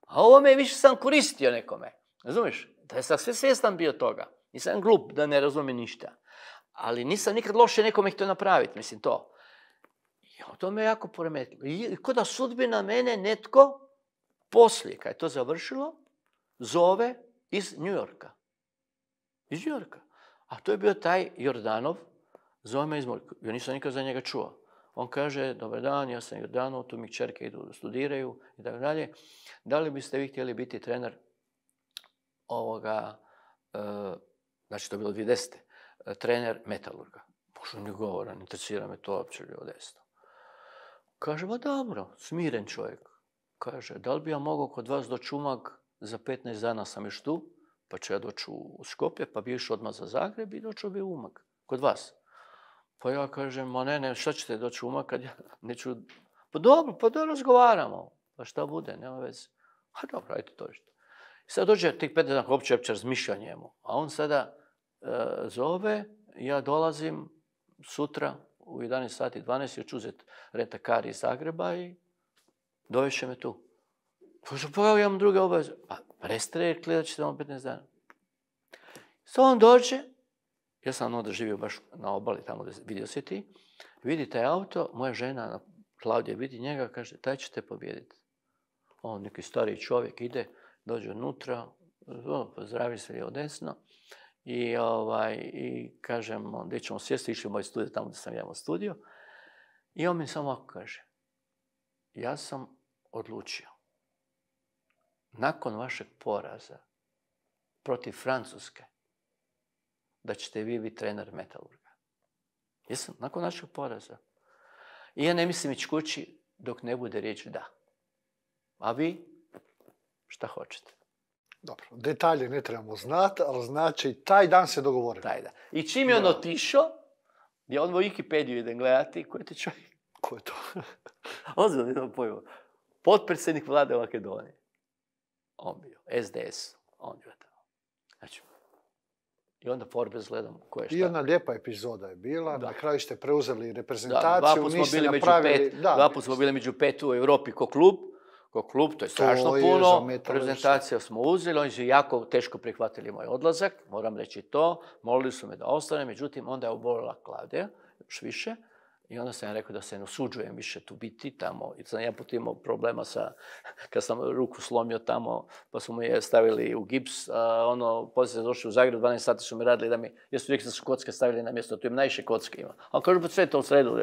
A ovo me više sam koristio nekome. Razumiješ? Da je sam sve svjestan bio toga. Nisam glup da ne razume ništa. Ali nisam nikad loše nekome htio napraviti, mislim to. I to me jako poremetilo. I ko da sudbina mene netko poslije, kad je to završilo, zove iz Njujorka. Iz Njujorka. A to je bio taj Jordanov, zove me iz Morka. Ja nisam nikad za njega čuo on kaže, dobar dan, ja sam Jordano, tu mi čerke idu, studiraju i tako dalje. Da li biste vi htjeli biti trener ovoga, e, znači to je bilo 20. E, trener metalurga? Bože, ni govora, ne interesira me to uopće od desno. Kaže, ba dobro, smiren čovjek. Kaže, da li bi ja mogao kod vas do umag, za 15 dana sam još tu, pa ću ja doći u Skopje, pa bi išao odmah za Zagreb i doću bi umag, kod vas. Pa ja kažem, ma ne, ne, šta ćete doći uma kad ja <laughs> neću... Pa dobro, pa da razgovaramo. Pa šta bude, nema veze. A dobro, ajte to što. I sad dođe tih pet dana, uopće uopće razmišlja njemu. A on sada e, zove, ja dolazim sutra u 11 sati 12 ću uzeti kari iz Zagreba i će me tu. Pa što pa ja imam druge obaveze. Pa preste rekli da ćete vam 15 dana. Sad on dođe, ja sam onda živio baš na obali, tamo gdje vidio si ti. Vidi taj auto, moja žena, Klaudija, vidi njega, kaže, taj ćete pobjediti. On, neki stariji čovjek, ide, dođe unutra, pozdravi se lijevo desno. I, ovaj, i kažem, gdje ćemo sjesti, išli u moj studij, tamo gdje sam ja studio. I on mi samo kaže, ja sam odlučio, nakon vašeg poraza protiv Francuske, da ćete vi biti trener metalurga. Jesam, nakon našeg poraza. I ja ne mislim ići kući dok ne bude riječ da. A vi šta hoćete. Dobro, detalje ne trebamo znati, ali znači taj dan se dogovore. Taj dan. I čim je on otišao, je on u Wikipediju idem gledati, koji je ti čovjek? Ko je to? <laughs> Ozbiljno pojmo. Potpredsjednik vlade Makedonije. On bio, SDS, on bio i onda Forbes gledam ko je šta. I jedna lijepa epizoda je bila. Na kraju ste preuzeli reprezentaciju. dva put smo bili među pet, u Europi ko klub. Ko klub, to je strašno puno. reprezentacija smo uzeli, oni su jako teško prihvatili moj odlazak, moram reći to. Molili su me da ostane, međutim onda je obolila Klaudija još više. I onda sam ja rekao da se ne usuđujem više tu biti tamo. I sam ja put imao problema sa, kad sam ruku slomio tamo, pa su mu je stavili u gips. A ono, poslije sam došao u Zagreb, 12 sati su mi radili da mi, jesu da su kocke stavili na mjesto, tu im najviše kocke ima. A kaže, pa sve to sredu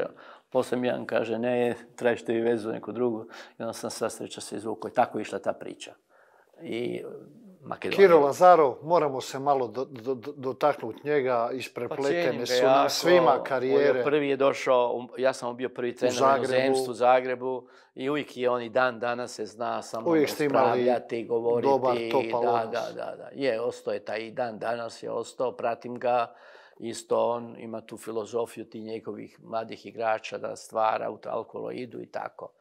Poslije mi jedan kaže, ne, tražite vi vezu neku drugu. I onda sam sva se izvukao i tako je išla ta priča. I Makedonije. Kiro Lazaro, moramo se malo do, dotaknuti njega, isprepletene pa su na svima karijere. Je prvi je došao, ja sam bio prvi trener u Zagrebu. Zagrebu i uvijek je on i dan danas se zna samo uvijek ste govoriti. Dobar, da, da, da, da. Je, ostao je taj i dan danas je ostao, pratim ga. Isto on ima tu filozofiju ti njegovih mladih igrača da stvara u idu i tako.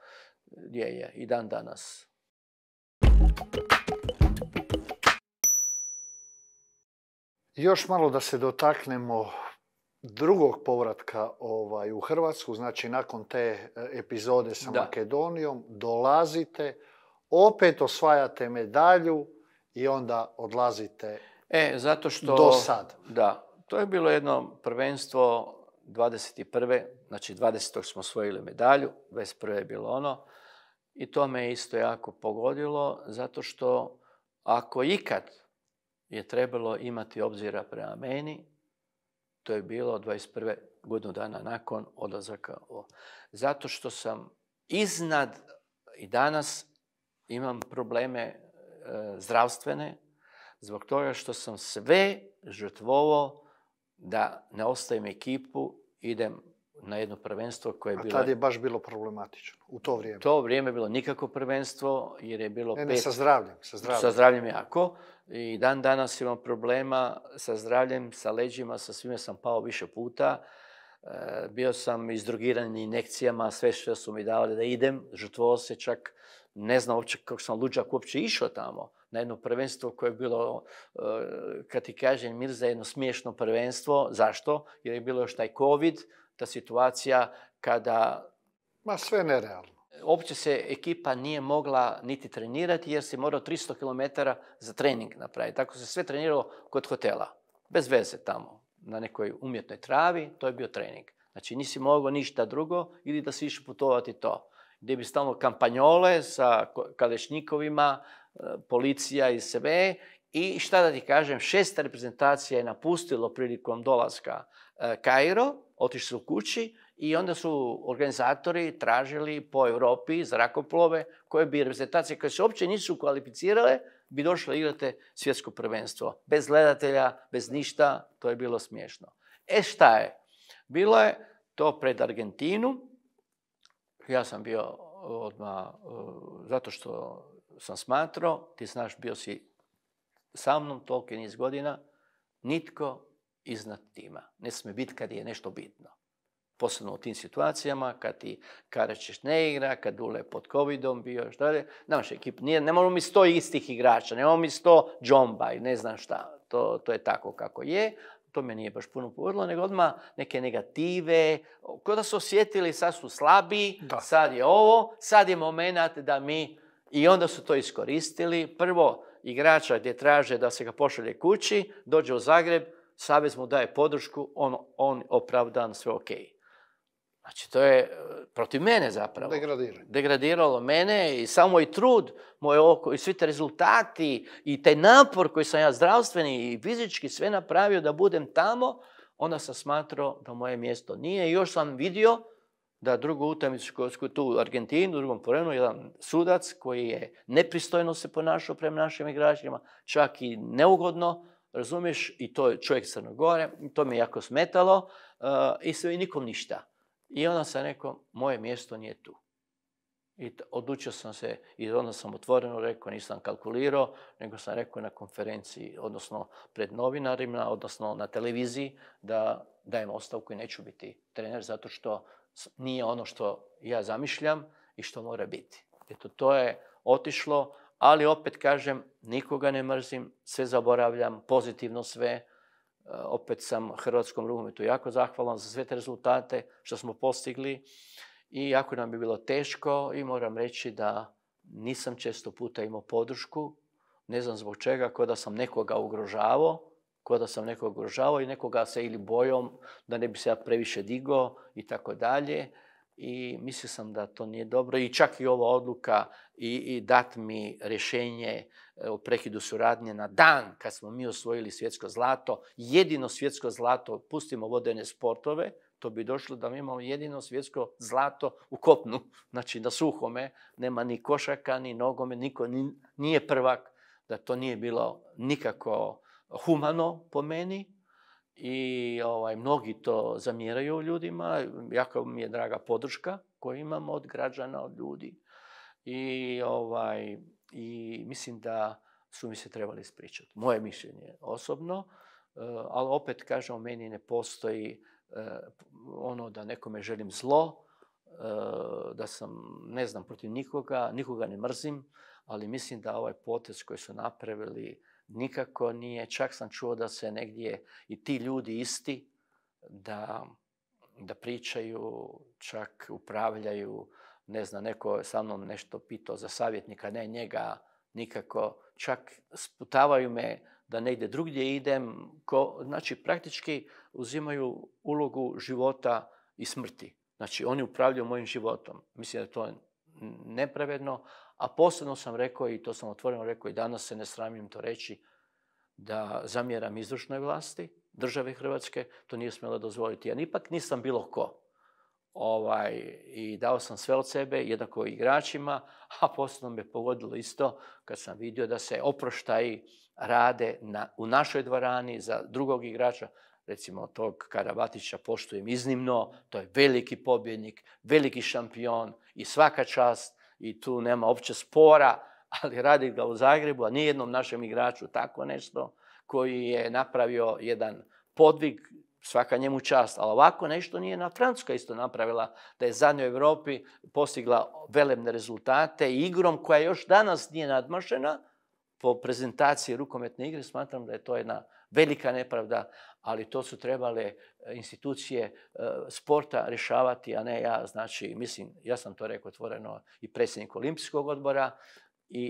Je, je, i dan danas. Još malo da se dotaknemo drugog povratka ovaj, u Hrvatsku, znači nakon te eh, epizode sa Makedonijom, dolazite, opet osvajate medalju i onda odlazite e, zato što, do sad. Da, to je bilo jedno prvenstvo 21. Znači 20. smo osvojili medalju, 21. je bilo ono. I to me isto jako pogodilo, zato što ako ikad je trebalo imati obzira prema meni, to je bilo 21. godinu dana nakon odlazaka. O. Zato što sam iznad i danas imam probleme e, zdravstvene, zbog toga što sam sve žrtvovao da ne ostavim ekipu, idem na jedno prvenstvo koje je bilo... A tad je baš bilo problematično, u to vrijeme. To vrijeme je bilo nikako prvenstvo, jer je bilo... Ne, ne, sa zdravljem, sa zdravljem. Sa zdravljem jako. I dan danas imam problema sa zdravljem, sa leđima, sa svime sam pao više puta. E, bio sam izdrogiran injekcijama, sve što su mi davali da idem, žrtvo se čak, ne znam uopće kako sam luđak uopće išao tamo na jedno prvenstvo koje je bilo, e, kad ti kažem Mirza, jedno smiješno prvenstvo. Zašto? Jer je bilo još taj COVID, ta situacija kada... Ma sve nerealno. Opće se ekipa nije mogla niti trenirati jer si morao 300 km za trening napraviti. Tako se sve treniralo kod hotela. Bez veze tamo. Na nekoj umjetnoj travi, to je bio trening. Znači nisi mogao ništa drugo ili da si išao putovati to. Gdje bi stalno kampanjole sa kalešnikovima, e, policija i sve. I šta da ti kažem, šesta reprezentacija je napustilo prilikom dolaska e, Kairo otišli su kući i onda su organizatori tražili po Europi zrakoplove koje bi reprezentacije koje se uopće nisu kvalificirale bi došle igrate svjetsko prvenstvo. Bez gledatelja, bez ništa, to je bilo smiješno. E šta je? Bilo je to pred Argentinu. Ja sam bio e, odmah, e, zato što sam smatrao, ti znaš, bio si sa mnom toliko niz godina, nitko iznad tima. Ne smije biti kad je nešto bitno. Posebno u tim situacijama, kad ti Karačić ne igra, kad Dule pod covidom bio, što dalje. ekip nije, ne moramo mi sto istih igrača, ne mi sto džomba i ne znam šta. To, je tako kako je, to me nije baš puno povrlo, nego odmah neke negative, Koda da su osjetili, sad su slabi, sad je ovo, sad je moment da mi, i onda su to iskoristili. Prvo, igrača gdje traže da se ga pošalje kući, dođe u Zagreb, savez mu daje podršku, on, on opravdan, sve ok. Znači, to je e, protiv mene zapravo. Degradiralo. Degradiralo mene i samo i trud, moje oko i svi te rezultati i taj napor koji sam ja zdravstveni i fizički sve napravio da budem tamo, onda sam smatrao da moje mjesto nije. I još sam vidio da drugu utakmicu tu u Argentini, u drugom porenu, jedan sudac koji je nepristojno se ponašao prema našim igračima, čak i neugodno, razumiješ, i to je čovjek Crne Gore, to je jako smetalo eh, i sve i nikom ništa. I onda sam rekao, moje mjesto nije tu. I odlučio sam se, i onda sam otvoreno rekao, nisam kalkulirao, nego sam rekao na konferenciji, odnosno pred novinarima, odnosno na televiziji, da dajem ostavku i neću biti trener, zato što nije ono što ja zamišljam i što mora biti. Eto, to je otišlo ali opet kažem, nikoga ne mrzim, sve zaboravljam, pozitivno sve. E, opet sam hrvatskom rukometu jako zahvalan za sve te rezultate što smo postigli. I jako nam je bilo teško i moram reći da nisam često puta imao podršku. Ne znam zbog čega, ko da sam nekoga ugrožavao, ko da sam nekoga ugrožavao i nekoga se ili bojom da ne bi se ja previše digao i tako dalje i mislio sam da to nije dobro i čak i ova odluka i, i dat mi rješenje e, o prekidu suradnje na dan kad smo mi osvojili svjetsko zlato, jedino svjetsko zlato, pustimo vodene sportove, to bi došlo da mi imamo jedino svjetsko zlato u kopnu, znači na suhome, nema ni košaka, ni nogome, niko nije prvak, da to nije bilo nikako humano po meni, i ovaj, mnogi to zamjeraju ljudima. Jako mi je draga podrška koju imam od građana, od ljudi. I, ovaj, i mislim da su mi se trebali ispričati. Moje mišljenje osobno, eh, ali opet kažem, meni ne postoji eh, ono da nekome želim zlo, eh, da sam, ne znam, protiv nikoga, nikoga ne mrzim, ali mislim da ovaj potez koji su napravili nikako nije, čak sam čuo da se negdje i ti ljudi isti da, da pričaju, čak upravljaju, ne znam, neko je sa mnom nešto pitao za savjetnika, ne njega, nikako, čak sputavaju me da negdje drugdje idem, ko, znači praktički uzimaju ulogu života i smrti. Znači oni upravljaju mojim životom. Mislim da je to nepravedno, a posebno sam rekao, i to sam otvoreno rekao i danas se ne sramim to reći, da zamjeram izvršnoj vlasti države Hrvatske, to nije smjelo dozvoliti. Ja ipak nisam bilo ko. Ovaj, I dao sam sve od sebe, jednako igračima, a posebno me pogodilo isto kad sam vidio da se oproštaji rade na, u našoj dvorani za drugog igrača. Recimo tog Karabatića poštujem iznimno, to je veliki pobjednik, veliki šampion i svaka čast i tu nema opće spora, <laughs> ali radi ga u Zagrebu, a nijednom našem igraču tako nešto, koji je napravio jedan podvig, svaka njemu čast, ali ovako nešto nije na Francuska isto napravila, da je zadnjoj Europi postigla velebne rezultate igrom koja još danas nije nadmašena, po prezentaciji rukometne igre smatram da je to jedna velika nepravda, ali to su trebale e, institucije e, sporta rješavati, a ne ja, znači, mislim, ja sam to rekao otvoreno i predsjednik Olimpijskog odbora, i,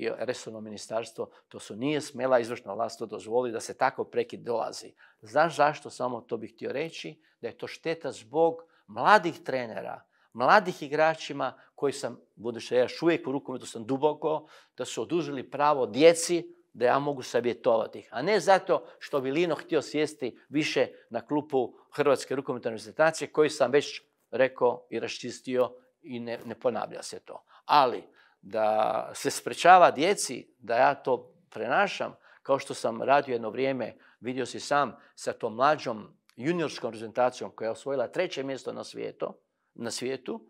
i, resorno ministarstvo, to su nije smjela izvršna vlast to dozvoli da se tako prekid dolazi. Znaš zašto, samo to bih htio reći, da je to šteta zbog mladih trenera, mladih igračima koji sam, budući da ja još uvijek u rukometu sam duboko, da su odužili pravo djeci da ja mogu savjetovati ih. A ne zato što bi Lino htio sjesti više na klupu Hrvatske rukometne reprezentacije koji sam već rekao i raščistio i ne, ne ponavlja se to. Ali da se sprečava djeci da ja to prenašam, kao što sam radio jedno vrijeme, vidio si sam sa tom mlađom juniorskom reprezentacijom koja je osvojila treće mjesto na svijetu, na svijetu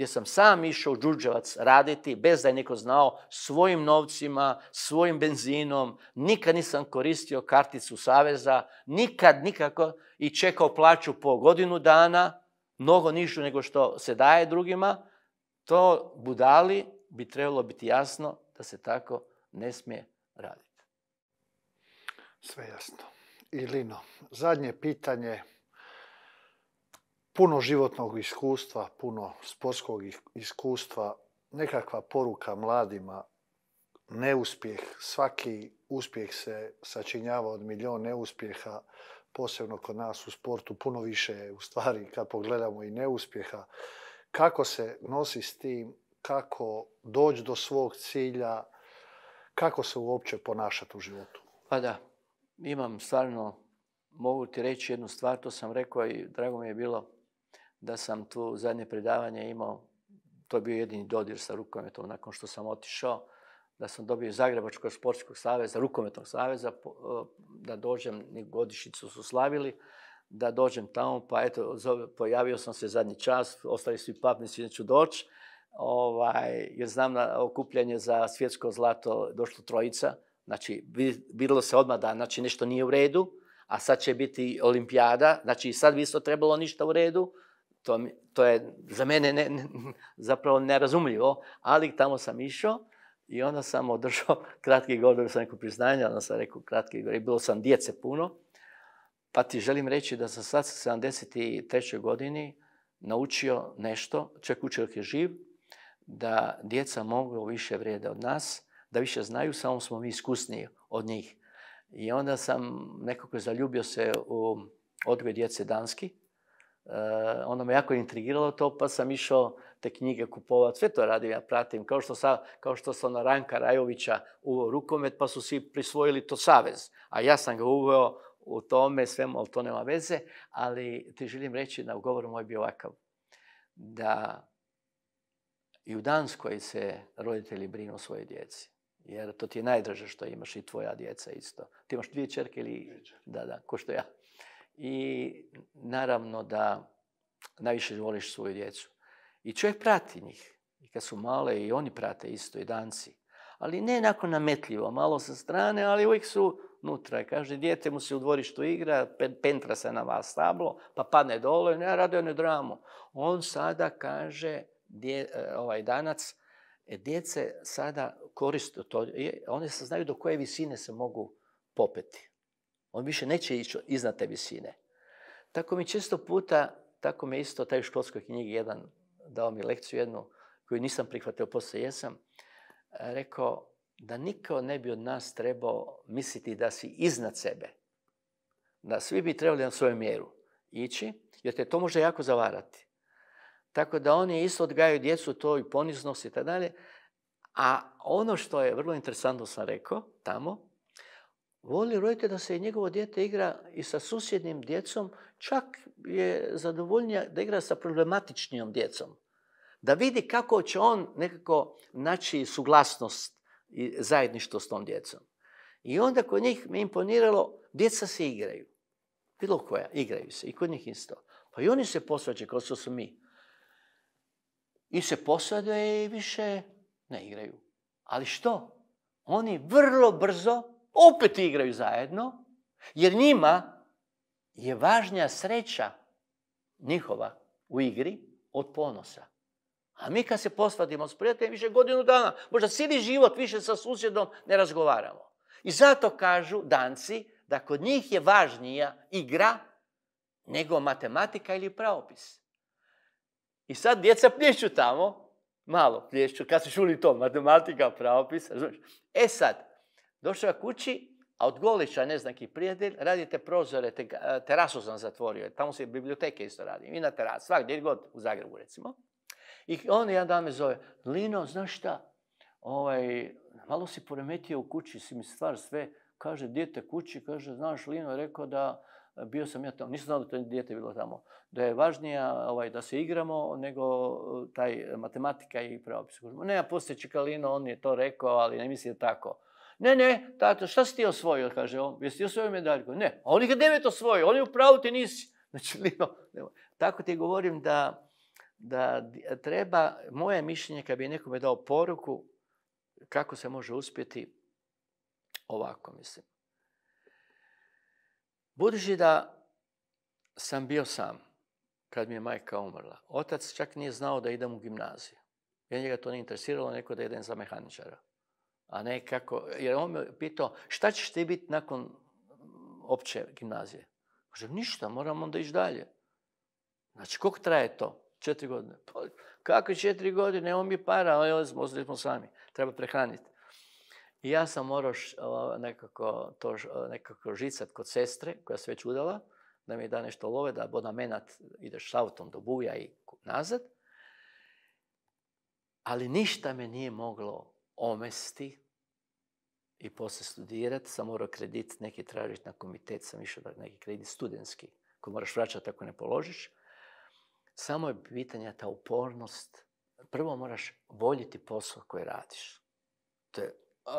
gdje sam sam išao u Đurđevac raditi bez da je niko znao svojim novcima, svojim benzinom, nikad nisam koristio karticu Saveza, nikad nikako i čekao plaću po godinu dana, mnogo nižu nego što se daje drugima, to budali bi trebalo biti jasno da se tako ne smije raditi. Sve jasno. Ilino, zadnje pitanje puno životnog iskustva, puno sportskog iskustva, nekakva poruka mladima, neuspjeh, svaki uspjeh se sačinjava od milion neuspjeha, posebno kod nas u sportu, puno više je u stvari kad pogledamo i neuspjeha. Kako se nosi s tim, kako doći do svog cilja, kako se uopće ponašati u životu? Pa da, imam stvarno, mogu ti reći jednu stvar, to sam rekao i drago mi je bilo da sam tu zadnje predavanje imao, to je bio jedini dodir sa rukometom nakon što sam otišao, da sam dobio Zagrebačkog sportskog saveza, rukometnog saveza, e, da dođem, godišnjicu su slavili, da dođem tamo, pa eto, pojavio sam se zadnji čas, ostali svi papnici, neću doći, ovaj, jer znam na okupljanje za svjetsko zlato došlo trojica, znači vidjelo se odmah da znači, nešto nije u redu, a sad će biti olimpijada, znači sad bi isto trebalo ništa u redu, to, je za mene zapravo nerazumljivo, ali tamo sam išao i onda sam održao <laughs> kratki govor, sam neko priznanje, onda sam rekao kratki govor i bilo sam djece puno. Pa ti želim reći da sam sad sa 73. godini naučio nešto, čak je živ, da djeca mogu više vrijede od nas, da više znaju, samo smo mi iskusniji od njih. I onda sam nekako zaljubio se u odgoj djece danski ono me jako intrigiralo to, pa sam išao te knjige kupovati. Sve to radim, ja pratim. Kao što, sam na Ranka Rajovića uveo rukomet, pa su svi prisvojili to savez. A ja sam ga uveo u tome, svemu, ali to nema veze. Ali ti želim reći da govoru moj bio ovakav. Da i u Danskoj se roditelji brinu o svojoj djeci. Jer to ti je najdraže što imaš i tvoja djeca isto. Ti imaš dvije čerke ili... Da, da, ko što ja i naravno da najviše voliš svoju djecu. I čovjek prati njih. I kad su male i oni prate isto i danci. Ali ne nakon nametljivo, malo sa strane, ali uvijek su nutra. Kaže, dijete mu se u dvorištu igra, pentra se na vas tablo, pa padne dole, ne, radi on dramu. On sada kaže, e, ovaj danac, e, djece sada koriste to, one se znaju do koje visine se mogu popeti. On više neće ići iznad te visine. Tako mi često puta, tako mi isto taj u školskoj knjigi jedan dao mi lekciju jednu koju nisam prihvatio, poslije jesam, rekao da niko ne bi od nas trebao misliti da si iznad sebe. Da svi bi trebali na svoju mjeru ići, jer te to može jako zavarati. Tako da oni isto odgajaju djecu to i poniznost i tako dalje. A ono što je vrlo interesantno sam rekao tamo, Voli roditelj da se i njegovo dijete igra i sa susjednim djecom, čak je zadovoljnija da igra sa problematičnijom djecom. Da vidi kako će on nekako naći suglasnost i zajedništvo s tom djecom. I onda kod njih mi imponiralo, djeca se igraju. Bilo koja, igraju se. I kod njih isto. Pa i oni se posvađaju kao što su mi. I se posvađaju i više ne igraju. Ali što? Oni vrlo brzo opet igraju zajedno, jer njima je važnija sreća njihova u igri od ponosa. A mi kad se posvadimo s prijateljem više godinu dana, možda cijeli život više sa susjedom ne razgovaramo. I zato kažu danci da kod njih je važnija igra nego matematika ili pravopis. I sad djeca plješću tamo, malo plješću, kad su čuli to, matematika, pravopis, razumiješ? E sad, Došao kući, a od Golića, ne znam ki prijatelj, radite prozore, te, eh, terasu sam zatvorio, tamo se biblioteke isto radi, i na terasu, svakdje god, u Zagrebu recimo. I on jedan dan me zove, Lino, znaš šta, ovaj, malo si poremetio u kući, si mi stvar sve, kaže, dijete kući, kaže, znaš, Lino je rekao da eh, bio sam ja tamo, nisam znao da to dijete bilo tamo, da je važnija ovaj, da se igramo nego eh, taj matematika i pravopis. Ne, a poslije Lino, on je to rekao, ali ne misli tako. Ne, ne, tato, šta si ti osvojio? Kaže on, jesi ti osvojio medaljku? Ne, a on ih je devet osvojio, on je u pravu, ti nisi. <laughs> Znači, Tako ti govorim da, da treba, moje mišljenje, kad bi nekome dao poruku, kako se može uspjeti, ovako mislim. Budući da sam bio sam, kad mi je majka umrla, otac čak nije znao da idem u gimnaziju. Ja njega to nije interesiralo, neko da idem za mehaničara a ne kako, jer on me pitao, šta ćeš ti biti nakon opće gimnazije? Kažem, ništa, moram onda ići dalje. Znači, koliko traje to? Četiri godine. Pa, kako četiri godine? on mi para, ovdje smo, smo sami. Treba prehraniti. I ja sam morao nekako, to, nekako žicat kod sestre, koja se već udala, da mi da nešto love, da menat', ideš autom do Buja i nazad. Ali ništa me nije moglo omesti i poslije studirati, sam morao kredit neki tražiti na komitet, sam išao da neki kredit studentski koji moraš vraćati ako ne položiš. Samo je pitanje ta upornost. Prvo moraš voljeti posao koji radiš. To je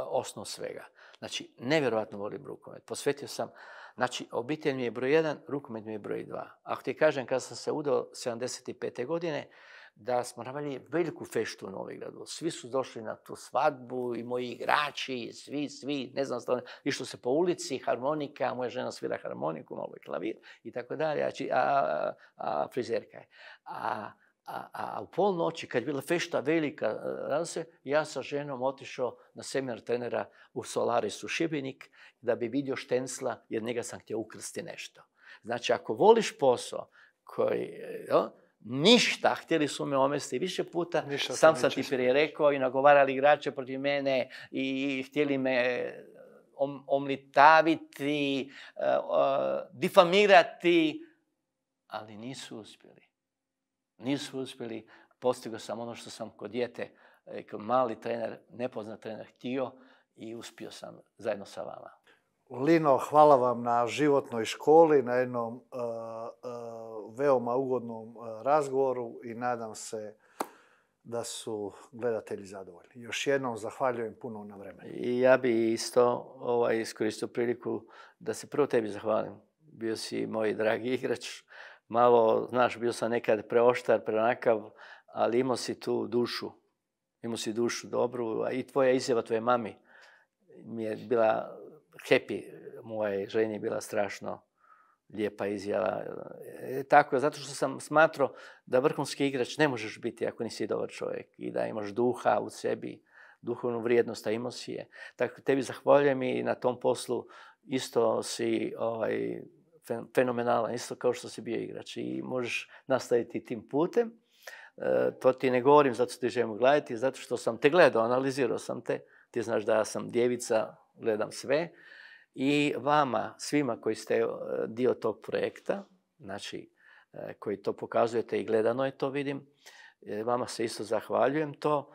osnov svega. Znači, nevjerojatno volim rukomet. Posvetio sam, znači, obitelj mi je broj jedan, rukomet mi je broj dva. Ako ti kažem, kad sam se udao 75. godine, da smo napravili veliku feštu u Novigradu. Svi su došli na tu svadbu i moji igrači, svi, svi, ne znam što, išlo se po ulici, harmonika, moja žena svira harmoniku, malo je klavir i tako dalje, a, a, frizerka je. A, a, u pol noći, kad je bila fešta velika, se, ja sa ženom otišao na seminar trenera u Solaris u Šibenik da bi vidio Štensla jer njega sam htio ukrsti nešto. Znači, ako voliš posao koji, ništa, htjeli su me omesti više puta, sam sam ti prije rekao i nagovarali igrače protiv mene i htjeli me eh, om, omlitaviti, eh, eh, difamirati, ali nisu uspjeli. Nisu uspjeli, postigo sam ono što sam kod djete, mali trener, nepoznat trener htio i uspio sam zajedno sa vama. Lino, hvala vam na životnoj školi, na jednom e, e, veoma ugodnom e, razgovoru i nadam se da su gledatelji zadovoljni. Još jednom zahvaljujem puno na vremenu. I ja bi isto ovaj, iskoristio priliku da se prvo tebi zahvalim. Bio si moj dragi igrač. Malo, znaš, bio sam nekad preoštar, prenakav, ali imao si tu dušu. Imao si dušu dobru, a i tvoja izjava tvoje mami mi je bila happy e, moje ženje bila strašno lijepa izjava. E, tako je, zato što sam smatrao da vrhunski igrač ne možeš biti ako nisi dobar čovjek i da imaš duha u sebi, duhovnu vrijednost, a imao si je. Tako, tebi zahvaljujem i na tom poslu isto si ovaj, fenomenalan, isto kao što si bio igrač i možeš nastaviti tim putem. E, to ti ne govorim zato što ti želim gledati, zato što sam te gledao, analizirao sam te. Ti znaš da ja sam djevica, gledam sve. I vama, svima koji ste eh, dio tog projekta, znači eh, koji to pokazujete i gledano je to vidim, eh, vama se isto zahvaljujem to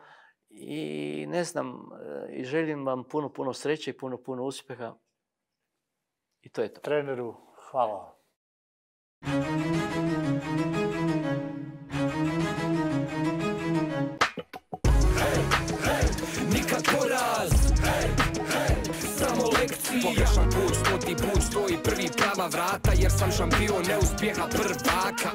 i ne znam, i želim vam puno, puno sreće i puno, puno uspjeha i to je to. Treneru, hvala. put, stoti put, stoji prvi prava vrata Jer sam šampion neuspjeha prvaka